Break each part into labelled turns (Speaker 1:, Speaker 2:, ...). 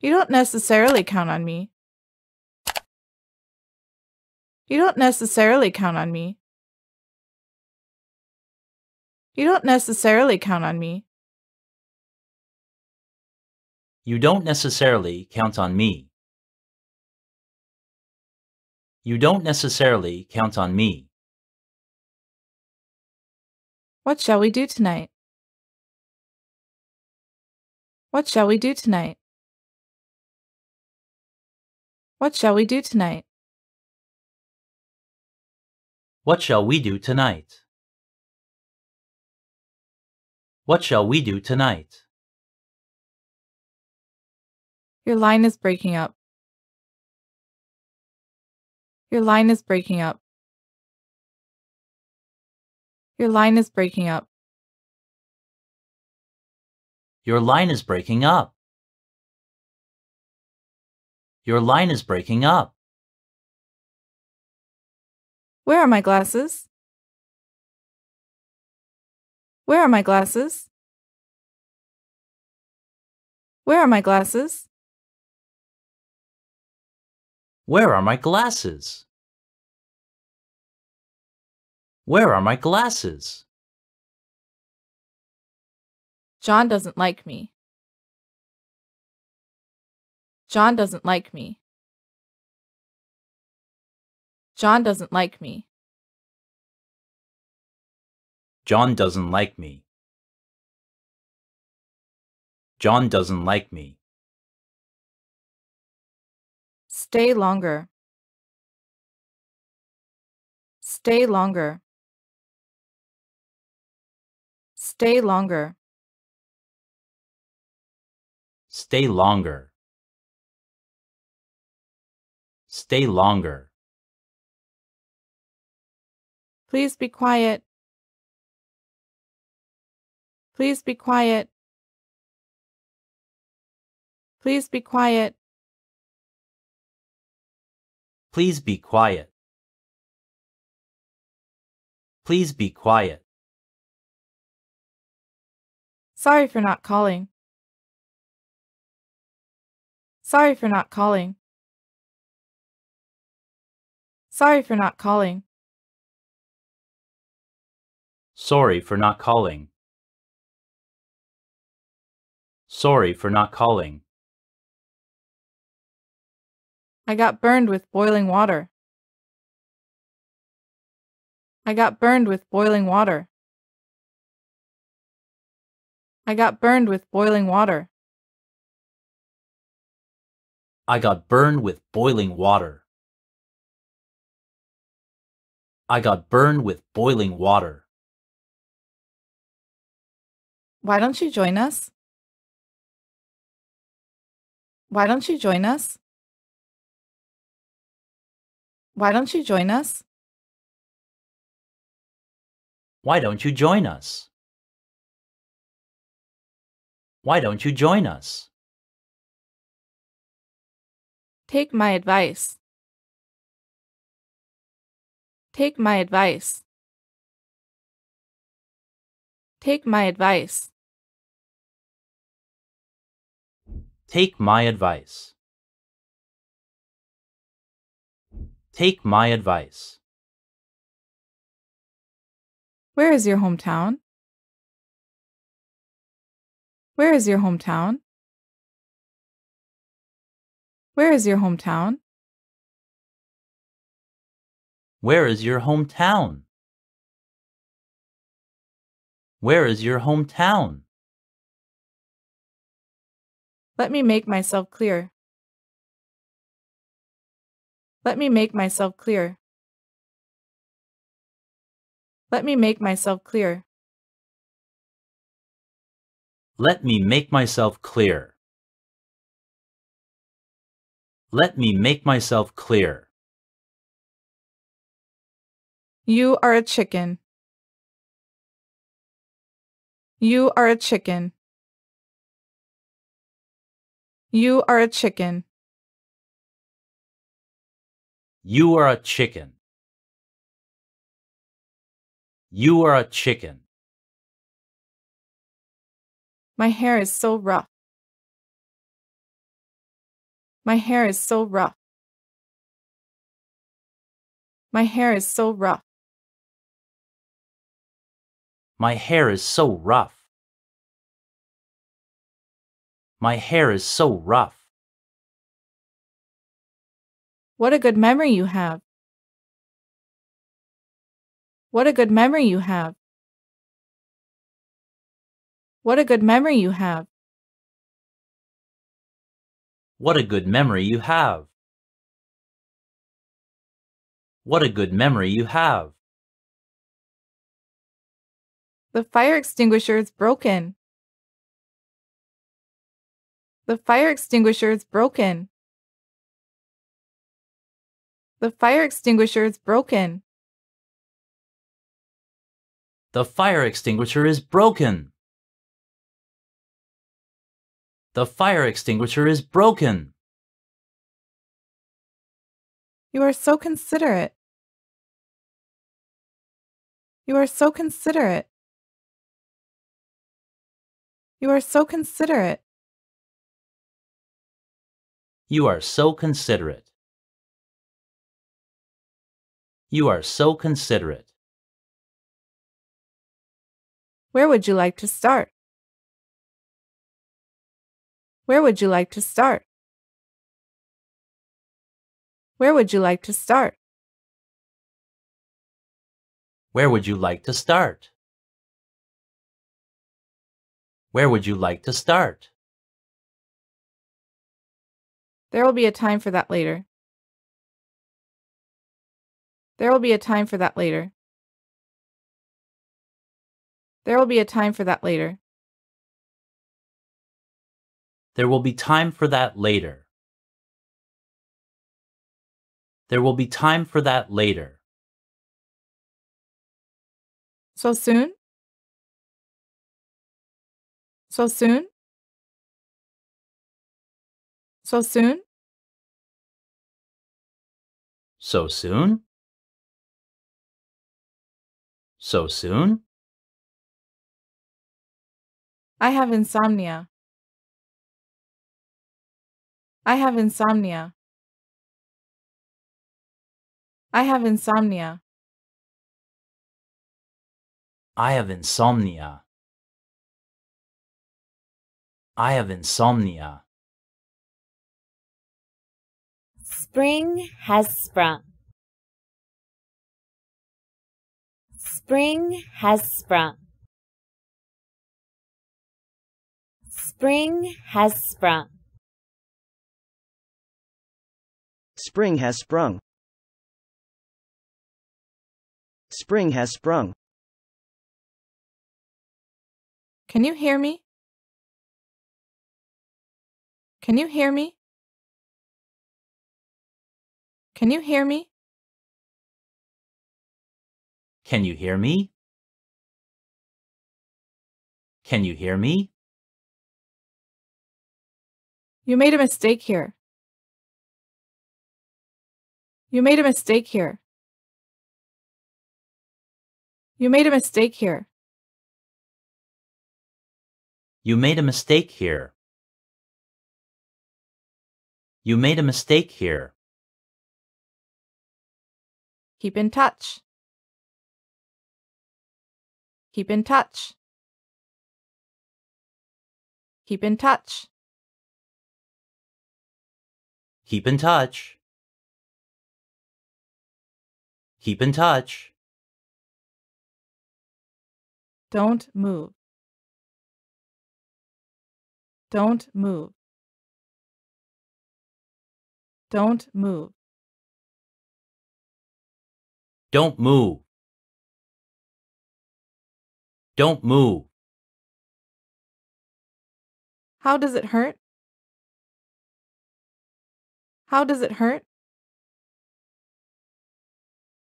Speaker 1: You don't necessarily count on me. You don't necessarily count on me. You don't necessarily count on me. You don't necessarily count on me. You don't necessarily count on me. What shall we do tonight? What shall we do tonight? What shall we do tonight? What shall we do tonight? What shall we do tonight? Your line is breaking up. Your line is breaking up. Your line is breaking up. Your line is breaking up. Your line is breaking up. Where are my glasses? Where are my glasses? Where are my glasses? Where are my glasses? Where are my glasses? John doesn't like me. John doesn't like me. John doesn't like me. John doesn't like me. John doesn't like me. Stay longer. Stay longer. Stay longer. Stay longer. Stay longer. Please be quiet. Please be quiet. Please be quiet. Please be quiet. Please be quiet. Sorry for not calling. Sorry for not calling. Sorry for not calling. Sorry for not calling. Sorry for not calling. I got burned with boiling water. I got burned with boiling water. I got burned with boiling water. I got burned with boiling water. I got burned with boiling water. Why don't you join us? Why don't you join us? Why don't you join us? Why don't you join us? Why don't you join us? Take my advice. Take my advice. Take my advice. Take my advice. Take my advice. Where is your hometown? Where is your hometown? Where is your hometown? Where is your hometown? Where is your hometown? Let me make myself clear. Let me make myself clear. Let me make myself clear. Let me make myself clear. Let me make myself clear. You are a chicken. You are a chicken. You are a chicken. You are a chicken. You are a chicken. My hair is so rough. My hair is so rough. My hair is so rough. My hair is so rough. My hair is so rough. What a good memory you have. What a good memory you have. What a good memory you have. What a good memory you have. What a good memory you have. The fire extinguisher is broken. The fire extinguisher is broken. The fire extinguisher is broken. The fire extinguisher is broken. The fire extinguisher is broken. You are so considerate. You are so considerate. You are so considerate. You are so considerate. You are so considerate. Where would you like to start? Where would you like to start? Where would you like to start? Where would you like to start? Where would you like to start? There will be a time for that later. There will be a time for that later. There will be a time for that later. There will be time for that later. There will be time for that later. So soon? So soon? So soon? So soon? So soon? I have insomnia. I have insomnia. I have insomnia. I have insomnia. I have insomnia. Spring has sprung. Spring has sprung. Spring has sprung. Spring has sprung. Spring has sprung. Can you hear me? Can you hear me? Can you hear me? Can you hear me? Can you hear me? You made a mistake here. You made a mistake here. You made a mistake here. You made a mistake here. You made a mistake here. Keep in touch. Keep in touch. Keep in touch. Keep in touch. Keep in touch. Don't move. Don't move. Don't move. Don't move. Don't move. How does it hurt? How does it hurt?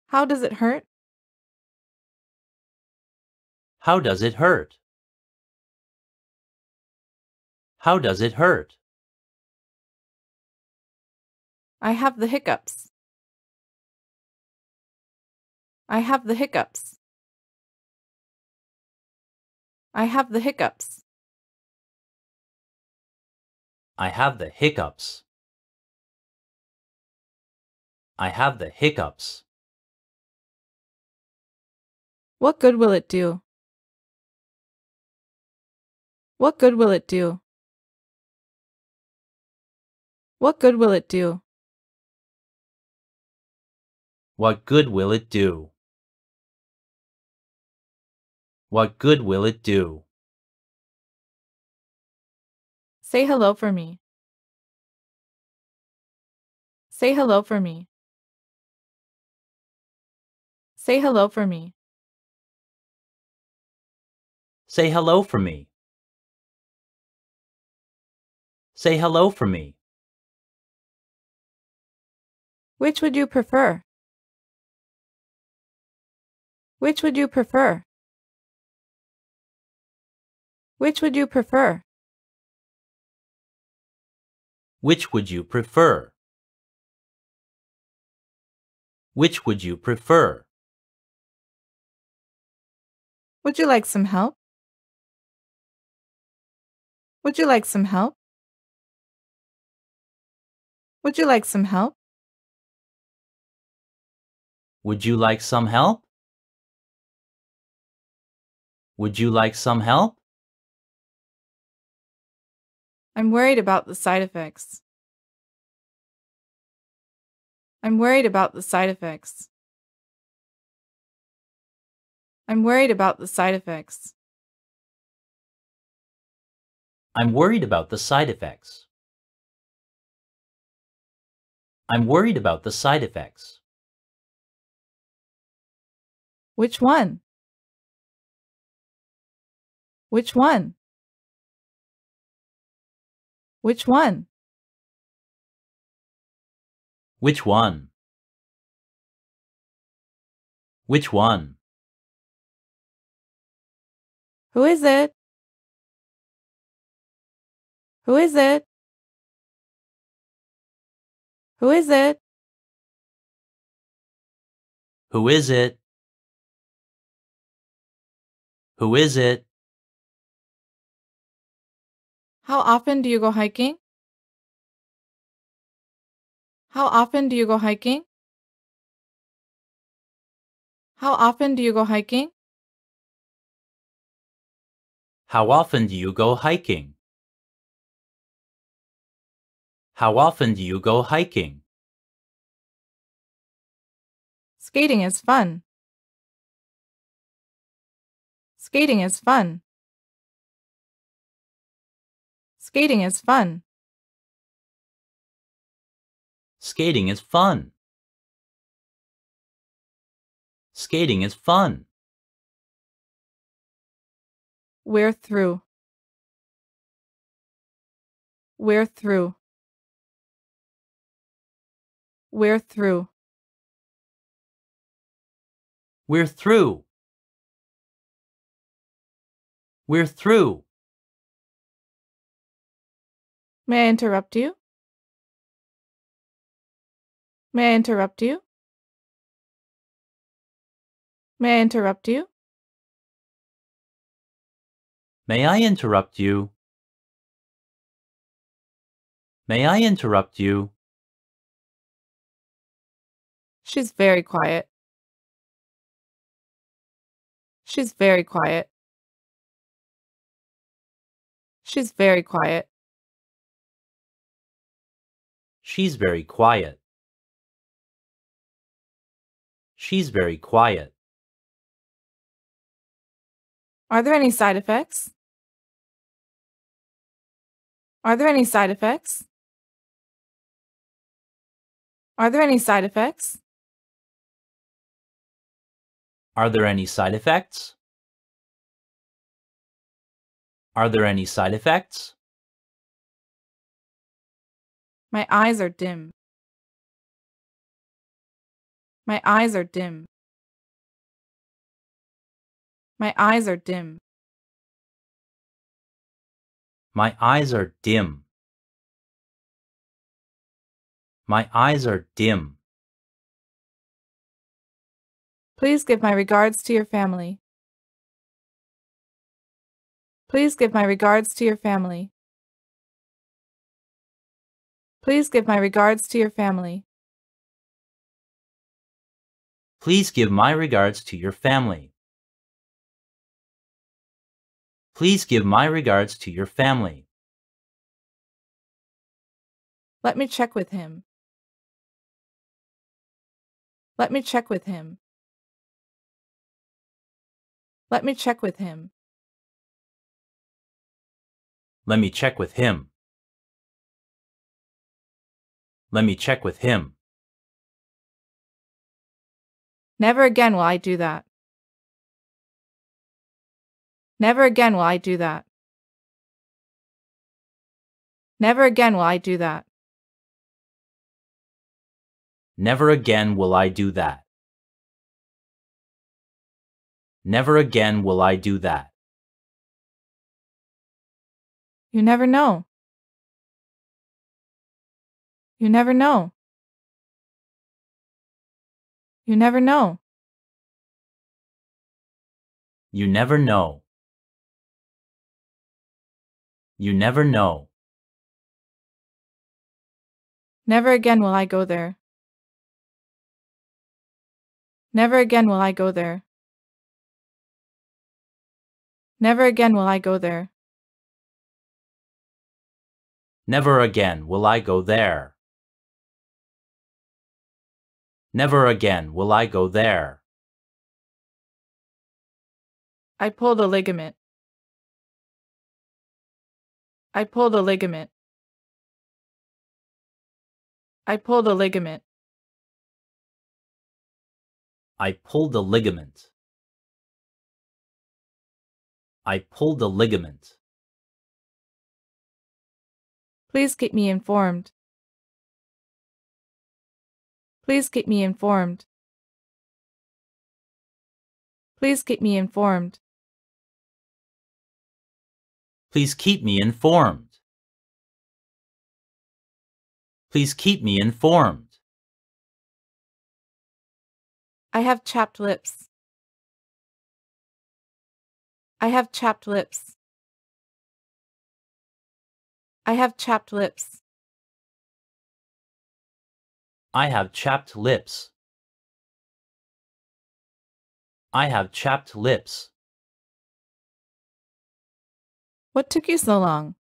Speaker 1: How does it hurt? How does it hurt? How does it hurt? I have the hiccups. I have the hiccups. I have the hiccups. I have the hiccups. I have the hiccups. What good will it do? What good will it do? What good will it do? What good will it do? What good will it do? Say hello for me. Say hello for me. Say hello for me. Say hello for me. Say hello for me. Which would you prefer? Which would you prefer? Which would you prefer? Which would you prefer? Which would you prefer? Would you like some help? Would you like some help? Would you like some help? Would you like some help? Would you like some help? I'm worried about the side effects. I'm worried about the side effects. I'm worried about the side effects. I'm worried about the side effects. I'm worried about the side effects. Which one? Which one? Which one? Which one? Which one? Who is it? Who is it? Who is it? Who is it? Who is it? How often do you go hiking? How often do you go hiking? How often do you go hiking? How often do you go hiking? How often do you go hiking? Skating is fun. Skating is fun. Skating is fun. Skating is fun. Skating is fun. We're through. We're through. We're through. We're through. We're through. May I interrupt you? May I interrupt you? May I interrupt you? May I interrupt you? May I interrupt you? She's very quiet. She's very quiet. She's very quiet. She's very quiet. She's very quiet. Are there any side effects? Are there any side effects? Are there any side effects? Are there any side effects? Are there any side effects? My eyes are dim. My eyes are dim. My eyes are dim. My eyes are dim. My eyes are dim. Please give my regards to your family. Please give my regards to your family. Please give my regards to your family. Please give my regards to your family. Please give my regards to your family. Let me check with him. Let me check with him. Let me check with him. Let me check with him. Let me check with him. Never again will I do that. Never again will I do that. Never again will I do that. Never again will I do that. Never again will I do that. You never know. You never know. You never know. You never know. You never know. Never again will I go there. Never again will I go there. Never again will I go there. Never again will I go there. Never again will I go there. I pulled a ligament. I pulled a ligament. I pulled a ligament. I pulled a ligament. I pulled a ligament. Please keep me informed. Please keep me informed. Please keep me informed. Please keep me informed. Please keep me informed. I have chapped lips. I have chapped lips. I have chapped lips. I have chapped lips. I have chapped lips. What took you so long?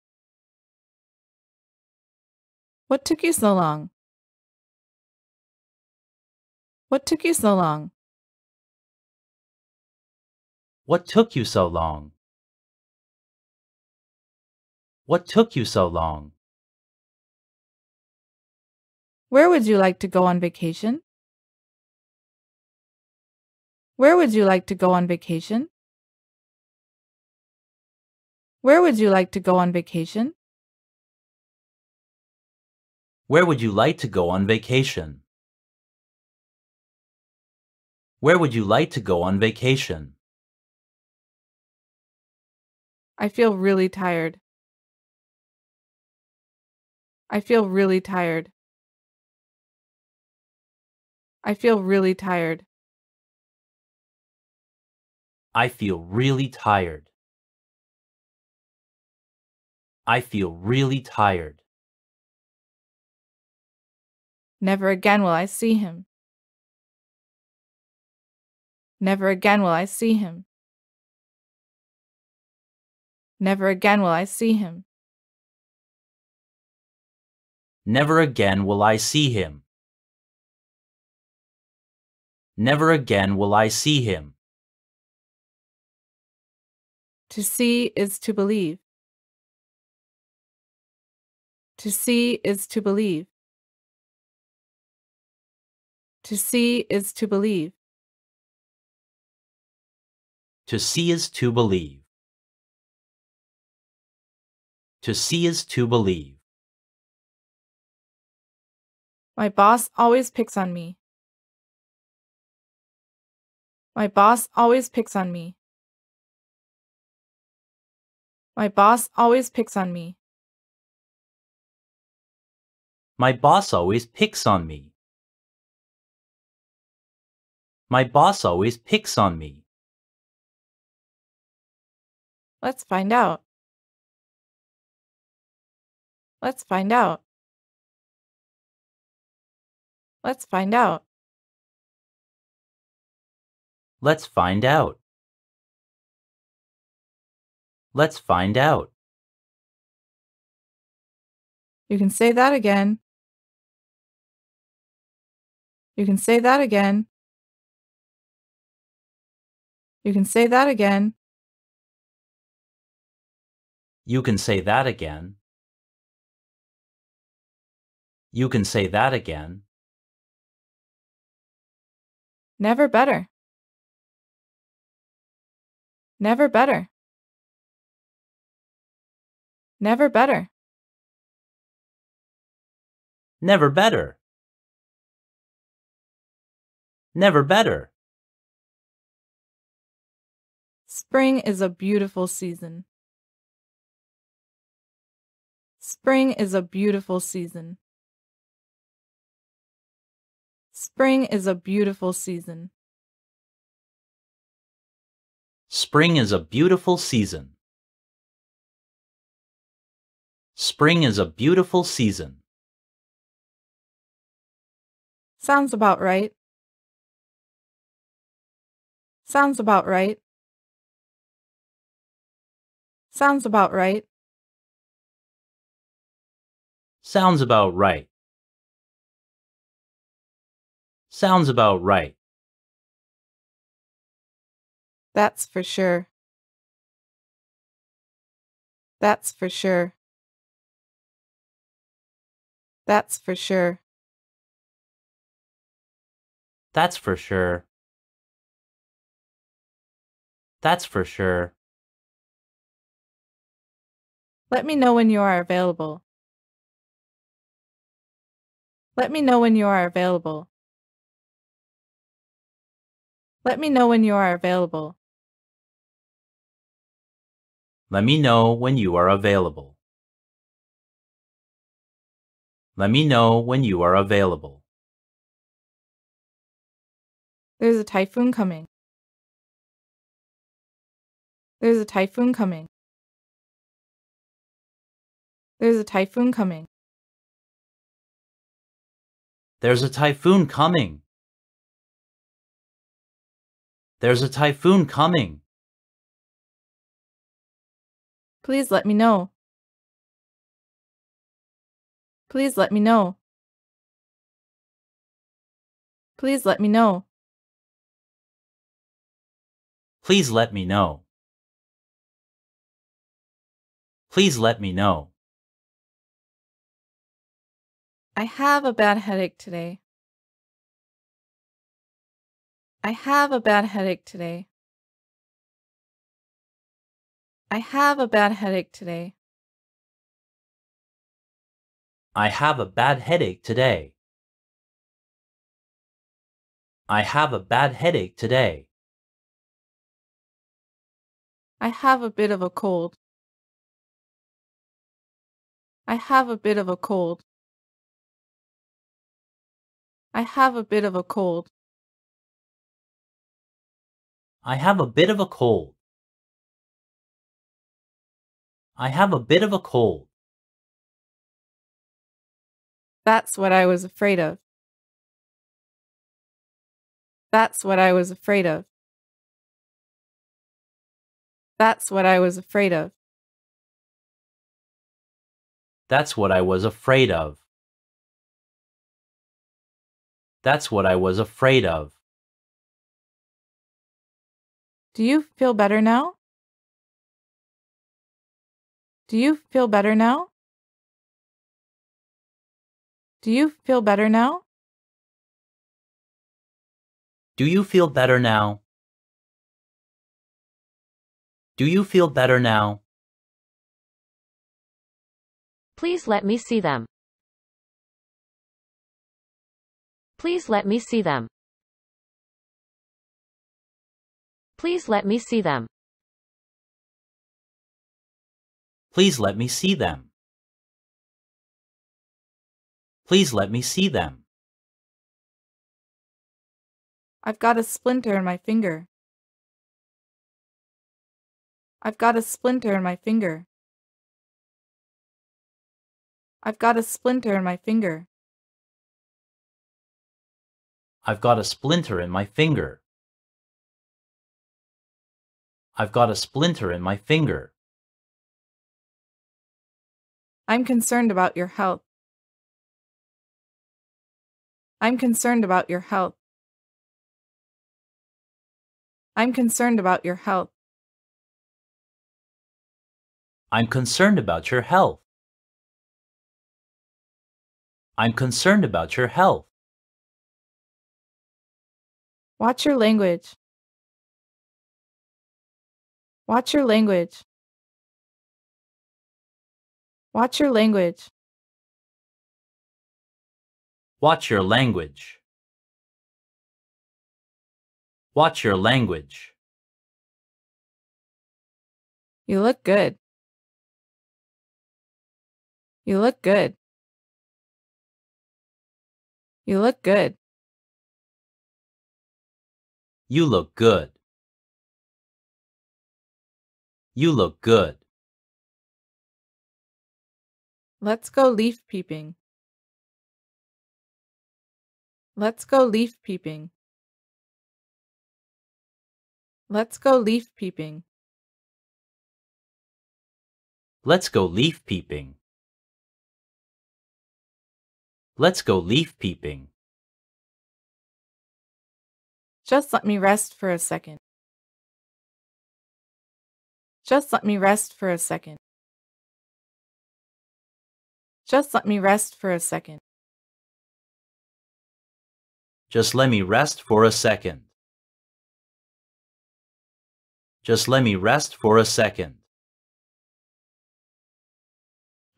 Speaker 1: What took you so long? What took you so long? What took you so long? What took you so long? Where would you like to go on vacation? Where would you like to go on vacation? Where would you like to go on vacation? Where would you like to go on vacation? Where would you like to go on vacation? I feel really tired. I feel really tired. I feel really tired. I feel really tired. I feel really tired. Never again will I see him. Never again will I see him. Never again will I see him. Never again will I see him. Never again will I see him. To see is to believe. To see is to believe. To see is to believe. To see is to believe. To see is to believe. My boss always picks on me. My boss always picks on me. My boss always picks on me. My boss always picks on me. My boss always picks on me. Let's find out. Let's find out. Let's find out. Let's find out. Let's find out. You can say that again. You can say that again. You can say that again. You can say that again. You can say that again. Never better. Never better. Never better. Never better. Never better. Spring is a beautiful season. Spring is a beautiful season. Spring is a beautiful season. Spring is a beautiful season. Spring is a beautiful season. Sounds about right. Sounds about right. Sounds about right. Sounds about right. Sounds about right. That's for sure. That's for sure. That's for sure. That's for sure. That's for sure. Let me know when you are available. Let me know when you are available. Let me know when you are available. Let me know when you are available. Let me know when you are available. There's a typhoon coming. There's a typhoon coming. There's a typhoon coming. There's a typhoon coming. There's a typhoon coming. Please let me know. Please let me know. Please let me know. Please let me know. Please let me know. I have a bad headache today. I have a bad headache today. I have a bad headache today. I have a bad headache today. I have a bad headache today. I have a bit of a cold. I have a bit of a cold. I have a bit of a cold. I have a bit of a cold. I have a bit of a cold. That's what I was afraid of. That's what I was afraid of. That's what I was afraid of. That's what I was afraid of. That's what I was afraid of. Do you feel better now? Do you feel better now? Do you feel better now? Do you feel better now? Do you feel better now? Please let me see them. Please let me see them. Please let me see them. Please let me see them. Please let me see them. I've got a splinter in my finger. I've got a splinter in my finger. I've got a splinter in my finger. I've got a splinter in my finger. I've got a splinter in my finger. I'm concerned about your health. I'm concerned about your health. I'm concerned about your health. I'm concerned about your health. I'm concerned about your health. Watch your language. Watch your language. Watch your language. Watch your language. Watch your language. You look good. You look good. You look good. You look good. You look good. Let's go leaf peeping. Let's go leaf peeping. Let's go leaf peeping. Let's go leaf peeping. Let's go leaf peeping. Just let me rest for a second. Just let me rest for a second. Just let me rest for a second. Just let me rest for a second. Just let me rest for a second.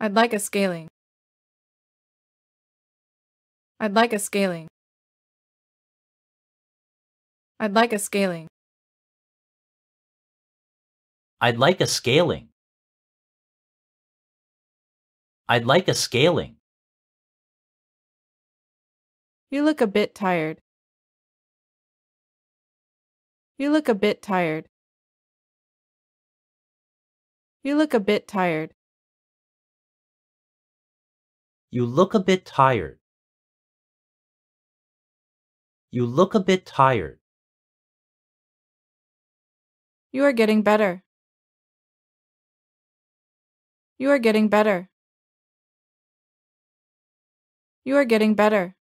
Speaker 1: I'd like a scaling. I'd like a scaling. I'd like a scaling. I'd like a scaling. I'd like a scaling. You look a bit tired. You look a bit tired. You look a bit tired. You look a bit tired. You look a bit tired. You are getting better. You are getting better. You are getting better.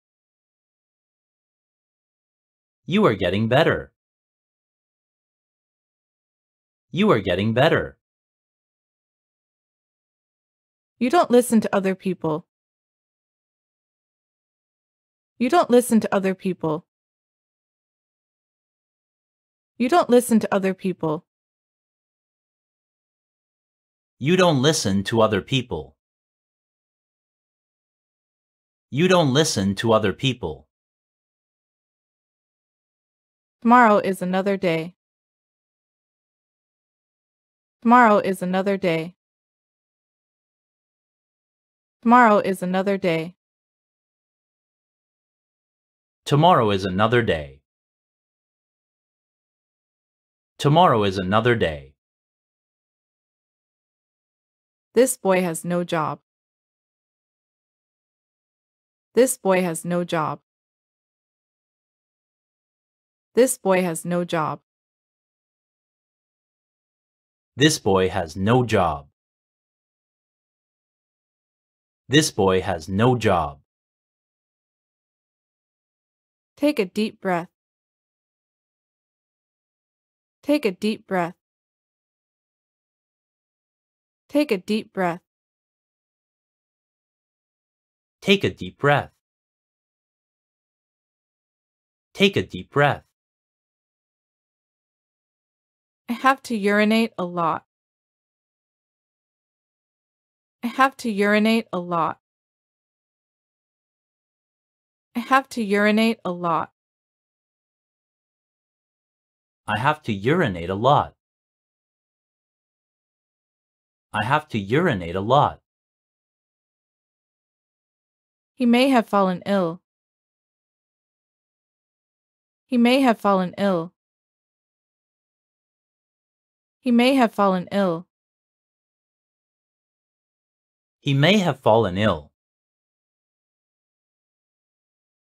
Speaker 1: You are getting better. You are getting better. You don't listen to other people. You don't listen to other people. You don't listen to other people. You don't listen to other people. You don't listen to other people. Tomorrow is another day. Tomorrow is another day. Tomorrow is another day. Tomorrow is another day. Tomorrow is another day. This boy has no job. This boy has no job. This boy has no job. This boy has no job. This boy has no job. Take a deep breath. Take a deep breath. Take a deep breath. Take a deep breath. Take a deep breath. I have to urinate a lot. I have to urinate a lot. I have to urinate a lot. I have to urinate a lot. I have to urinate a lot. He may have fallen ill. He may have fallen ill. He may have fallen ill. He may have fallen ill.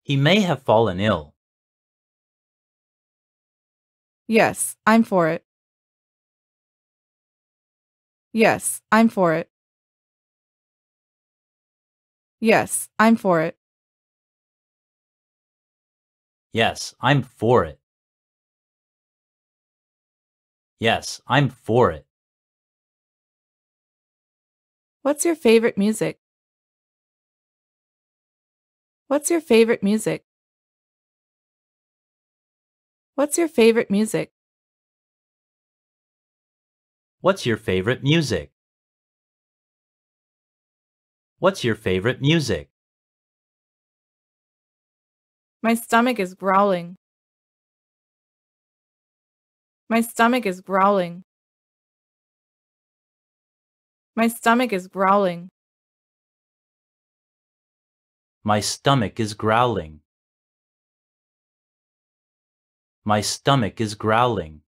Speaker 1: He may have fallen ill. Yes, I'm for it. Yes, I'm for it. Yes, I'm for it. Yes, I'm for it. Yes, I'm for it. What's your favorite music? What's your favorite music? What's your favorite music? What's your favorite music? What's your favorite music? My stomach is growling. My stomach is growling. My stomach is growling. My stomach is growling. My stomach is growling.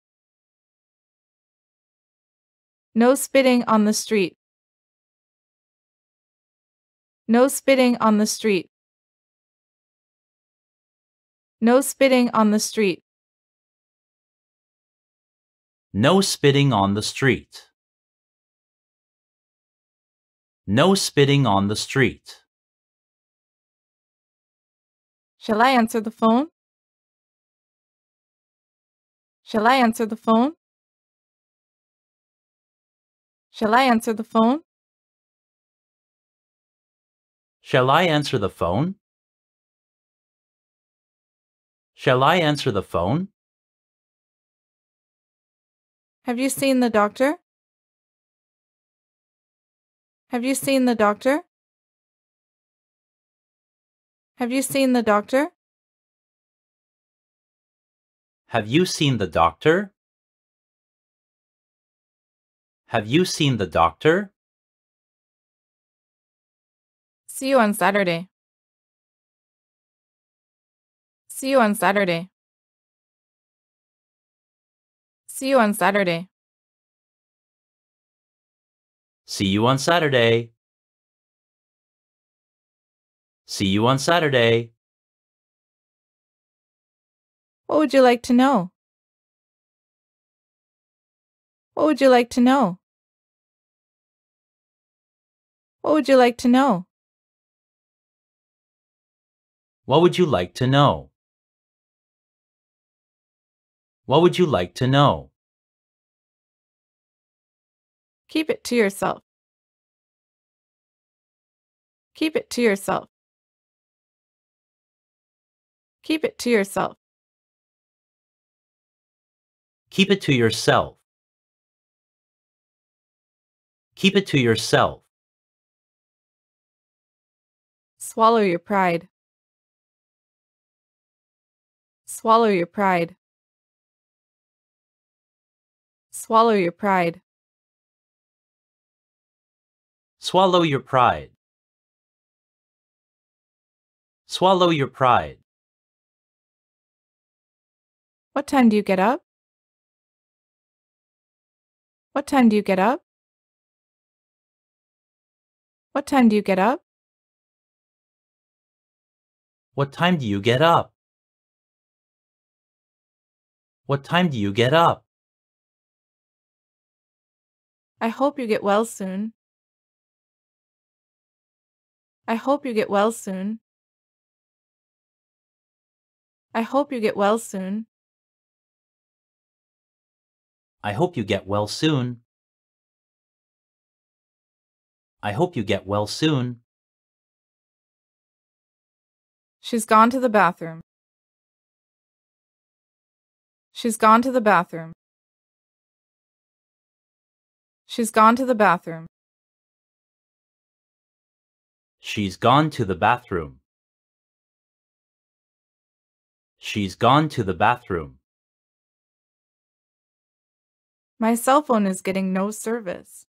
Speaker 1: No spitting on the street. No spitting on the street. No spitting on the street. No spitting on the street. No spitting on the street. Shall I answer the phone? Shall I answer the phone? Shall I answer the phone? Shall I answer the phone? Shall I answer the phone? Have you seen the doctor? Have you seen the doctor? Have you seen the doctor? Have you seen the doctor? Have you seen the doctor? See you on Saturday. See you on Saturday. See you on Saturday. See you on Saturday. See you on Saturday. What would you like to know? What would you like to know? What would you like to know? What would you like to know? What would you like to know? Keep it to yourself. Keep it to yourself. Keep it to yourself. Keep it to yourself. Keep it to yourself. Swallow your pride. Swallow your pride. Swallow your pride. Swallow your pride. Swallow your pride. What time do you get up? What time do you get up? What time do you get up? What time do you get up? What time do you get up? I hope you get well soon. I hope you get well soon. I hope you get well soon. I hope you get well soon. I hope you get well soon. She's gone to the bathroom. She's gone to the bathroom. She's gone to the bathroom. She's gone to the bathroom. She's gone to the bathroom. My cell phone is getting no service.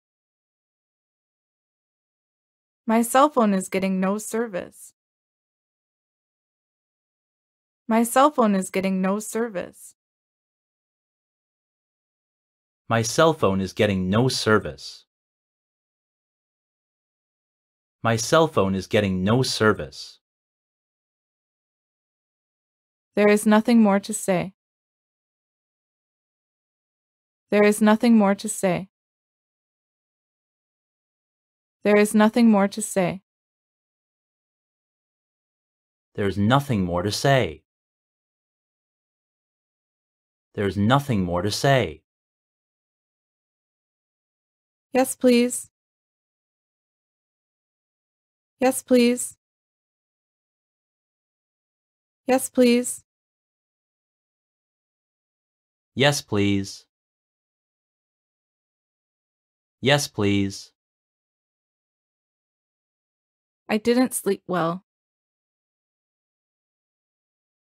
Speaker 1: My cell phone is getting no service. My cell phone is getting no service. My cell phone is getting no service. My cell phone is getting no service. There is nothing more to say. There is nothing more to say. There is nothing more to say. There's nothing more to say. There's nothing more to say. Yes, please. Yes, please. Yes, please. Yes, please. Yes, please. I didn't sleep well.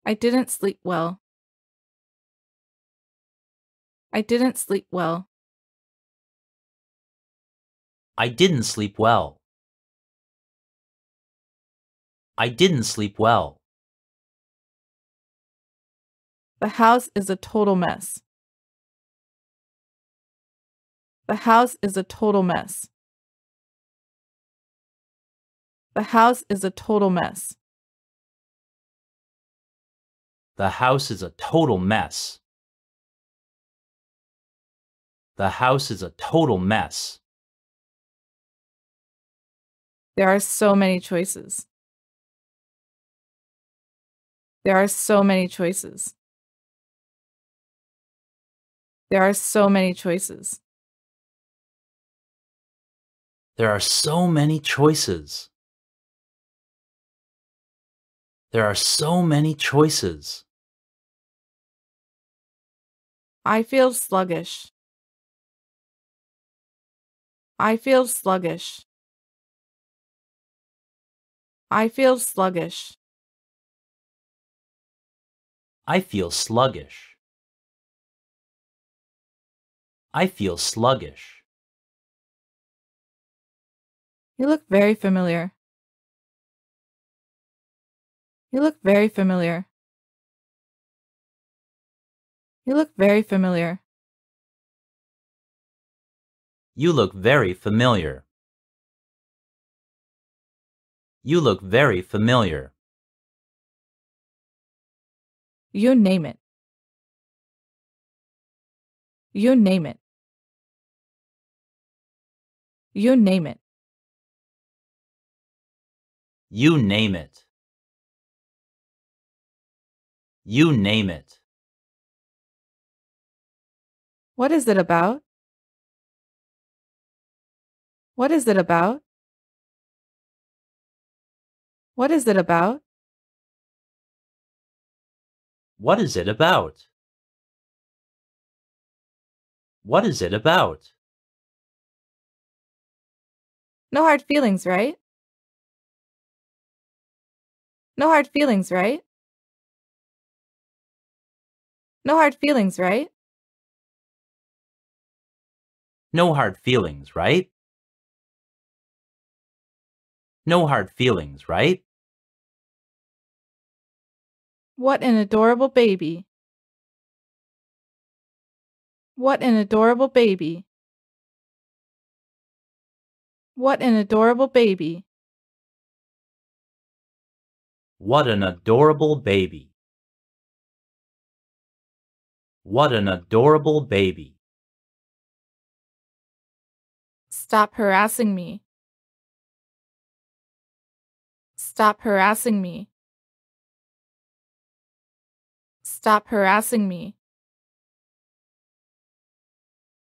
Speaker 1: I didn't sleep well. I didn't sleep well. I didn't sleep well. I didn't sleep well. The house is a total mess. The house is a total mess. The house is a total mess. The house is a total mess. The house is a total mess. There are so many choices. There are so many choices. There are so many choices. There are so many choices. There are so many choices. I feel sluggish. I feel sluggish. I feel sluggish. I feel sluggish. I feel sluggish. You look very familiar. You look very familiar. You look very familiar. You look very familiar. You look very familiar. You name it. You name it. You name it. You name it. You name it. What is it about? What is it about? What is it about? What is it about? What is it about? No hard feelings, right? No hard feelings, right? No hard feelings, right? No hard feelings, right? No hard feelings, right? What an adorable baby. What an adorable baby. What an adorable baby. What an adorable baby. What an adorable baby. Stop harassing me. Stop harassing me. Stop harassing me.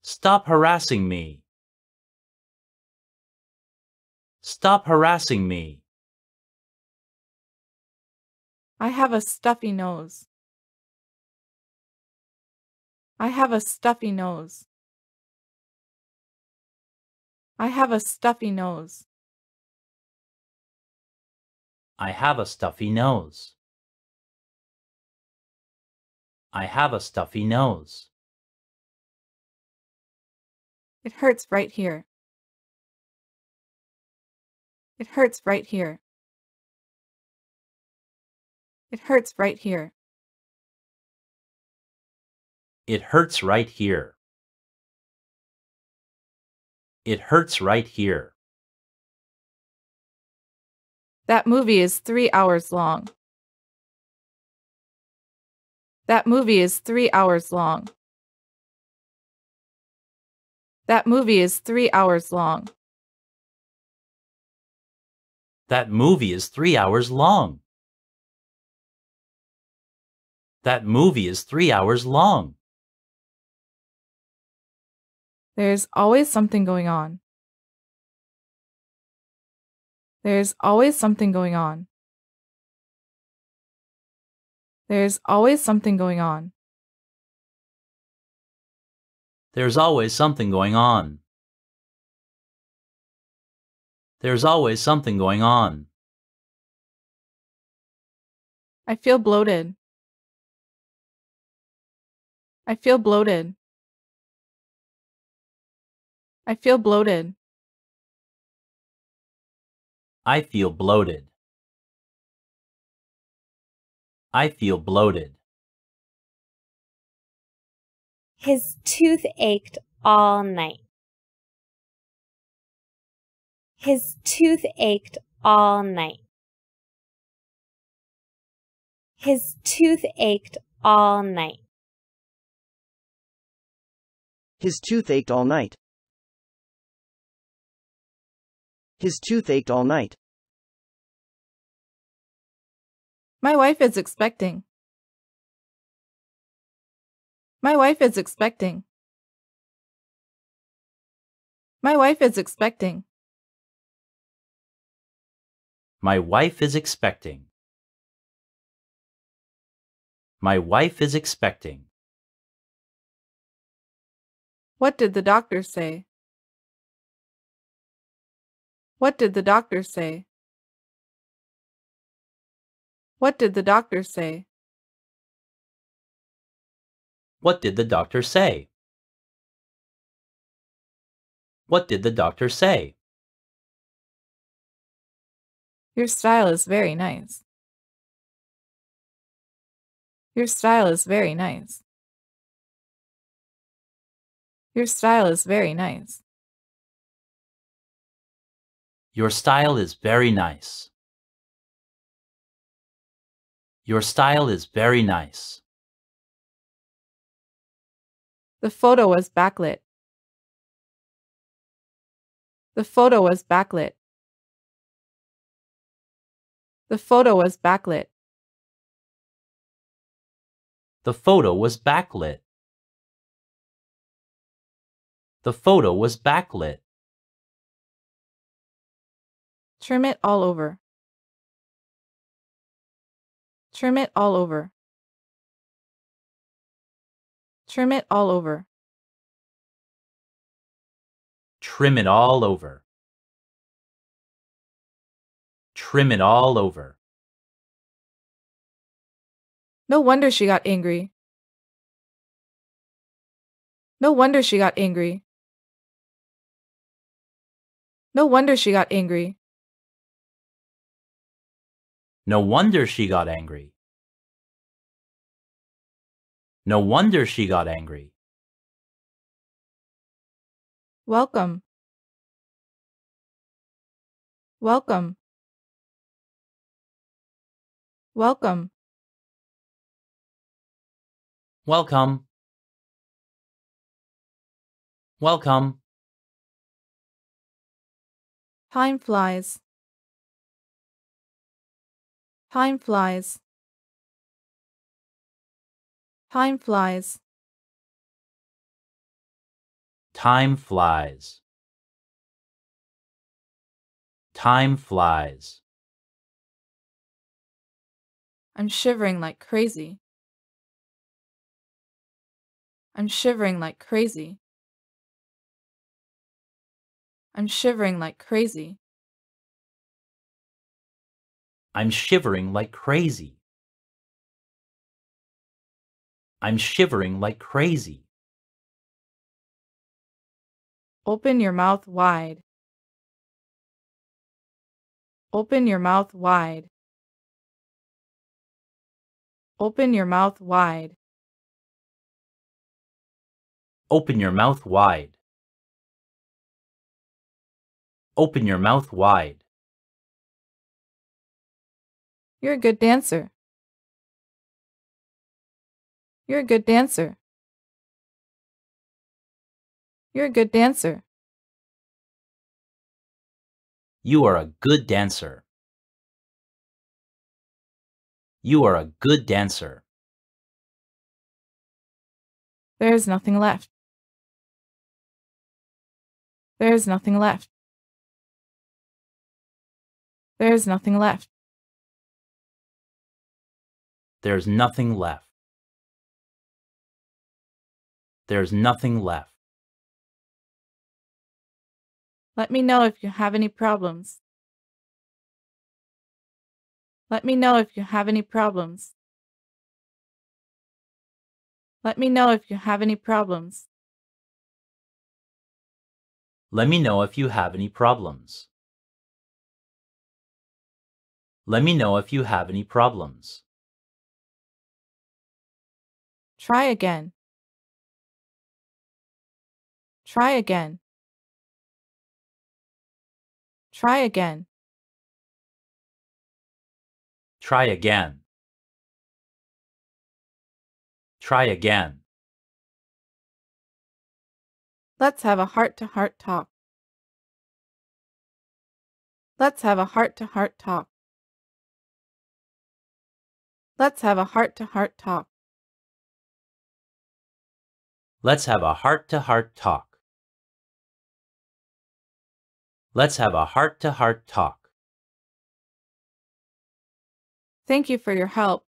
Speaker 1: Stop harassing me. Stop harassing me. I have a stuffy nose. I have a stuffy nose. I have a stuffy nose. I have a stuffy nose. I have a stuffy nose. It hurts right here. It hurts right here. It hurts right here. It hurts right here. It hurts right here. That movie is three hours long. That movie is three hours long. That movie is three hours long. That movie is three hours long. That movie is three hours long. There's always something going on. There's always something going on. There's always something going on. There's always something going on. There's always something going on. I feel bloated. I feel bloated. I feel bloated. I feel bloated. I feel bloated. His tooth ached all night. His tooth ached all night. His tooth ached all night. His tooth ached all night. His tooth ached all night. My wife is expecting. My wife is expecting. My wife is expecting. My wife is expecting. My wife is expecting. What did the doctor say? What did the doctor say? What did the doctor say? What did the doctor say? What did the doctor say? Your style is very nice. Your style is very nice. Your style is very nice. Your style is very nice. Your style is very nice. The photo was backlit. The photo was backlit. The photo was backlit. The photo was backlit. The photo was backlit. Trim it all over. Trim it all over. Trim it all over. Trim it all over. Trim it all over. No wonder she got angry. No wonder she got angry. No wonder she got angry. No wonder she got angry. No wonder she got angry. Welcome. Welcome. Welcome. Welcome. Welcome. Time flies. Time flies. Time flies. Time flies. Time flies. I'm shivering like crazy. I'm shivering like crazy. I'm shivering like crazy. I'm shivering like crazy. I'm shivering like crazy. Open your mouth wide. Open your mouth wide. Open your mouth wide. Open your mouth wide. Open your mouth wide. You're a good dancer. You're a good dancer. You're a good dancer. You are a good dancer. You are a good dancer. There is nothing left. There is nothing left. There is nothing left. There's nothing left. There's nothing left. Let me know if you have any problems. Let me know if you have any problems. Let me know if you have any problems. Let me know if you have any problems. Let me know if you have any problems. Try again. Try again. Try again. Try again. Try again. Let's have a heart to heart talk. Let's have a heart to heart talk. Let's have a heart to heart talk. Let's have a heart-to-heart talk. Let's have a heart-to-heart -heart talk. Thank you for your help.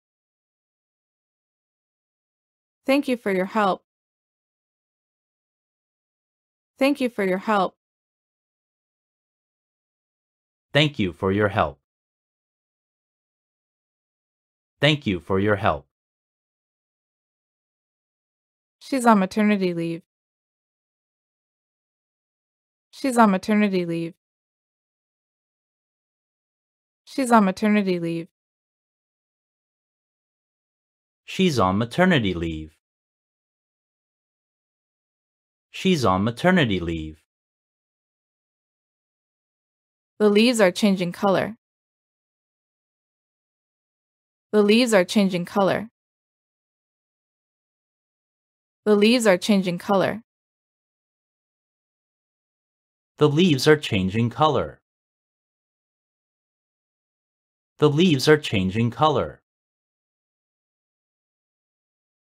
Speaker 1: Thank you for your help. Thank you for your help. Thank you for your help. Thank you for your help. She's on maternity leave. She's on maternity leave. She's on maternity leave. She's on maternity leave. She's on maternity leave. The leaves are changing color. The leaves are changing color. The leaves are changing color. The leaves are changing color. The leaves are changing color.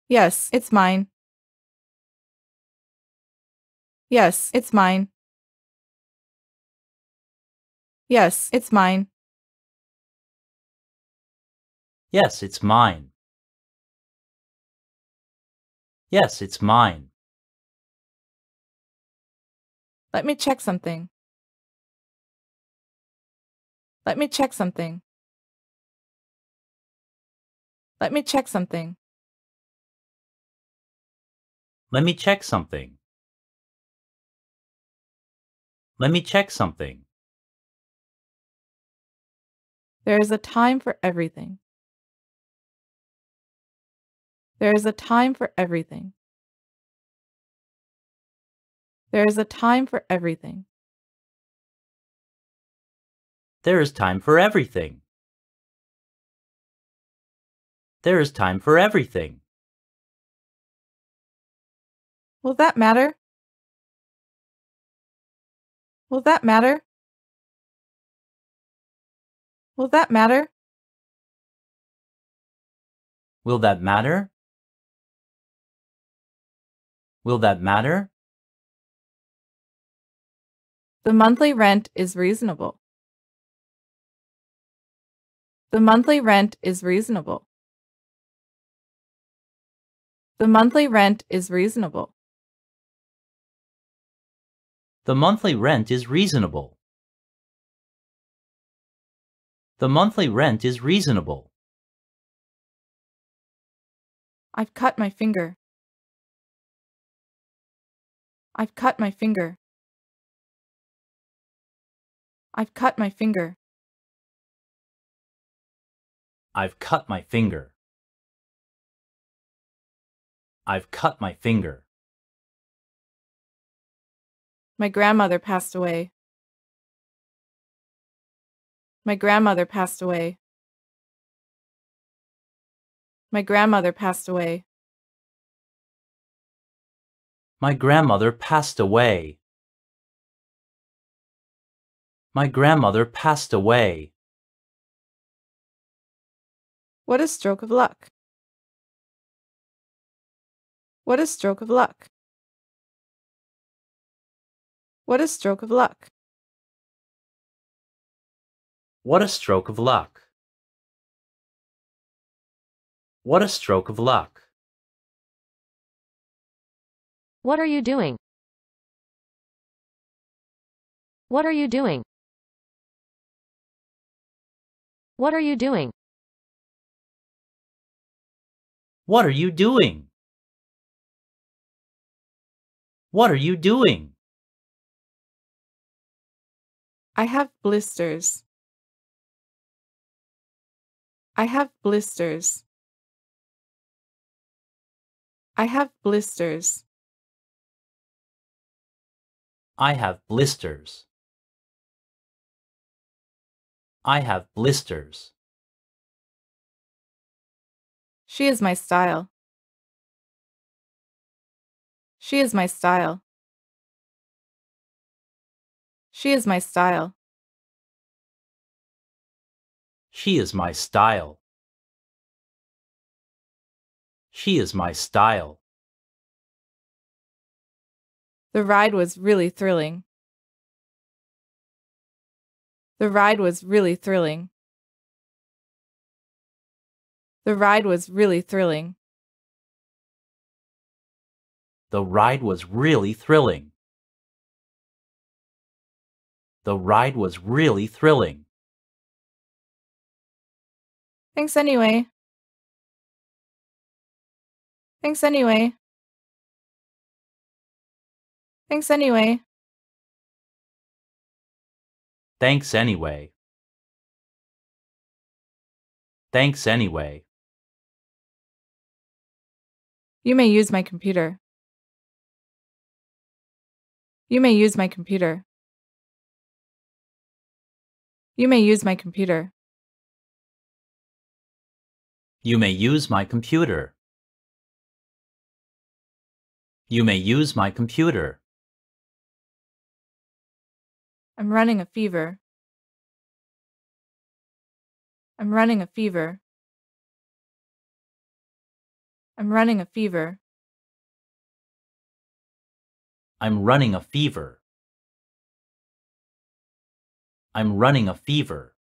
Speaker 1: Yes, it's mine. Yes, it's mine. Yes, it's mine. Yes, it's mine. Yes, it's mine. Let me check something. Let me check something. Let me check something. Let me check something. Let me check something. There is a time for everything. There is a time for everything. There is a time for everything. There is time for everything. There is time for everything. Will that matter? Will that matter? Will that matter? Will that matter? Will that matter? The monthly rent is reasonable. The monthly rent is reasonable. The monthly rent is reasonable. The monthly rent is reasonable. The monthly rent is reasonable. I've cut my finger. I've cut my finger. I've cut my finger. I've cut my finger. I've cut my finger. My grandmother passed away. My grandmother passed away. My grandmother passed away. My grandmother passed away. My grandmother passed away. What a stroke of luck. What a stroke of luck. What a stroke of luck. What a stroke of luck. What a stroke of luck. What are you doing? What are you doing? What are you doing? What are you doing? What are you doing? I have blisters. I have blisters. I have blisters. I have blisters. I have blisters. She is my style. She is my style. She is my style. She is my style. She is my style. The ride was really thrilling. The ride was really thrilling. The ride was really thrilling. The ride was really thrilling. The ride was really thrilling. Thanks anyway. Thanks anyway. Thanks anyway. Thanks anyway. Thanks anyway. You may use my computer. You may use my computer. You may use my computer. You may use my computer. You may use my computer. I'm running a fever. I'm running a fever. I'm running a fever. I'm running a fever. I'm running a fever.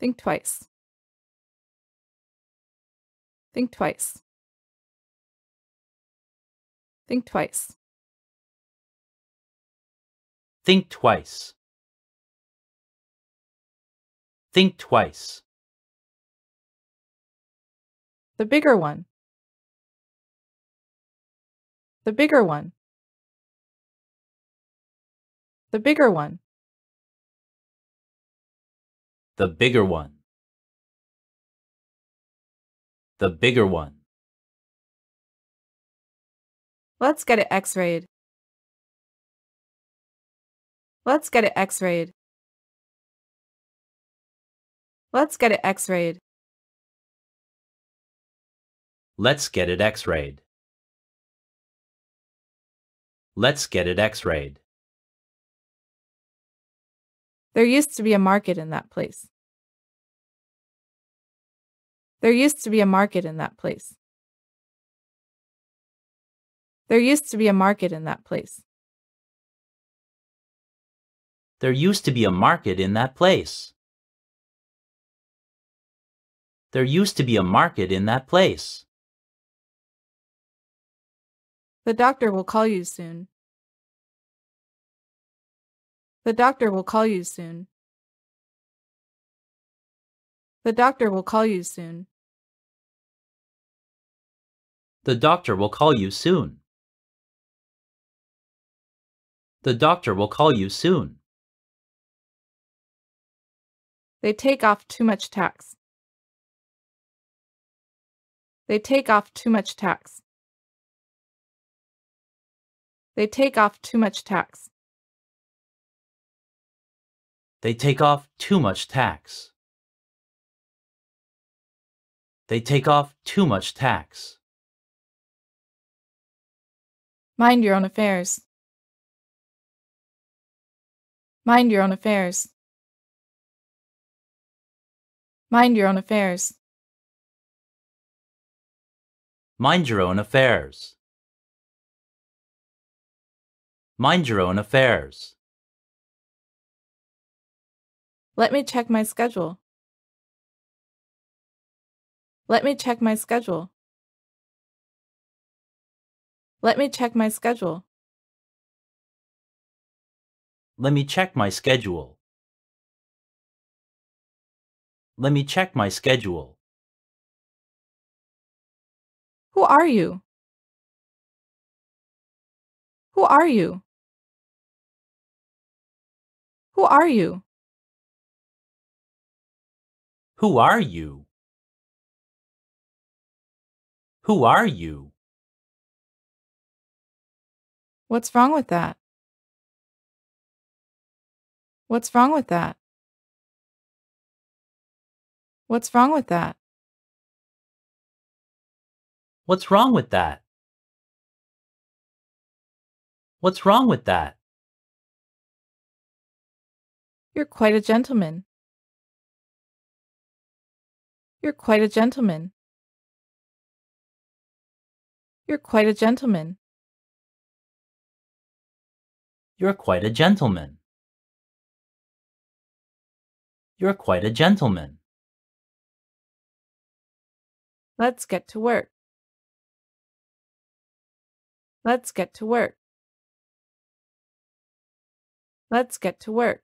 Speaker 1: Think twice. Think twice. Think twice. Think twice. Think twice. The bigger one. The bigger one. The bigger one. The bigger one. The bigger one. Let's get it x-rayed. Let's get it x-rayed. Let's get it x-rayed. Let's get it x-rayed. Let's get it x-rayed. There used to be a market in that place. There used to be a market in that place. There used to be a market in that place. There used to be a market in that place. There used to be a market in that place. The doctor will call you soon. The doctor will call you soon. The doctor will call you soon. The doctor will call you soon. The doctor will call you soon. They take off too much tax. They take off too much tax. They take off too much tax. They take off too much tax. They take off too much tax. Mind your own affairs. Mind your own affairs. Mind your own affairs. Mind your own affairs. Mind your own affairs. Let me check my schedule. Let me check my schedule. Let me check my schedule. Let me check my schedule. Let me check my schedule. Who are you? Who are you? Who are you? Who are you? Who are you? What's wrong with that? What's wrong with that? What's wrong with that? What's wrong with that? What's wrong with that? You're quite a gentleman. You're quite a gentleman. You're quite a gentleman. You're quite a gentleman. You're quite a gentleman. Let's get to work. Let's get to work. Let's get to work.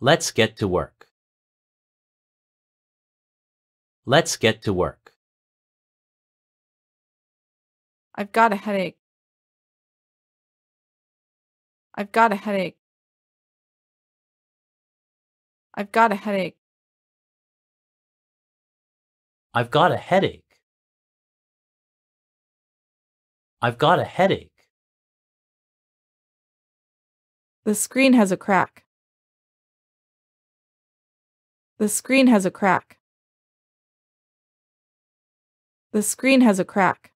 Speaker 1: Let's get to work. Let's get to work. I've got a headache. I've got a headache. I've got a headache. I've got a headache. I've got a headache. The screen has a crack. The screen has a crack. The screen has a crack.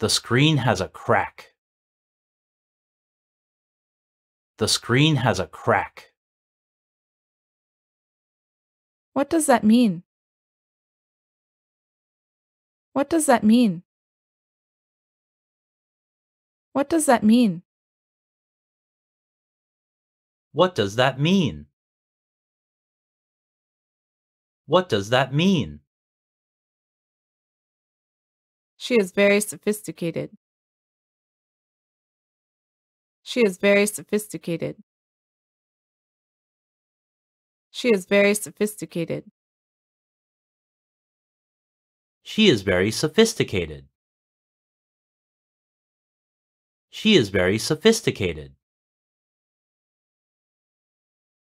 Speaker 1: The screen has a crack. The screen has a crack. What does that mean? What does that mean? What does that mean? What does that mean? What does that mean? She is very sophisticated. She is very sophisticated. She is very sophisticated. She is very sophisticated. She is very sophisticated.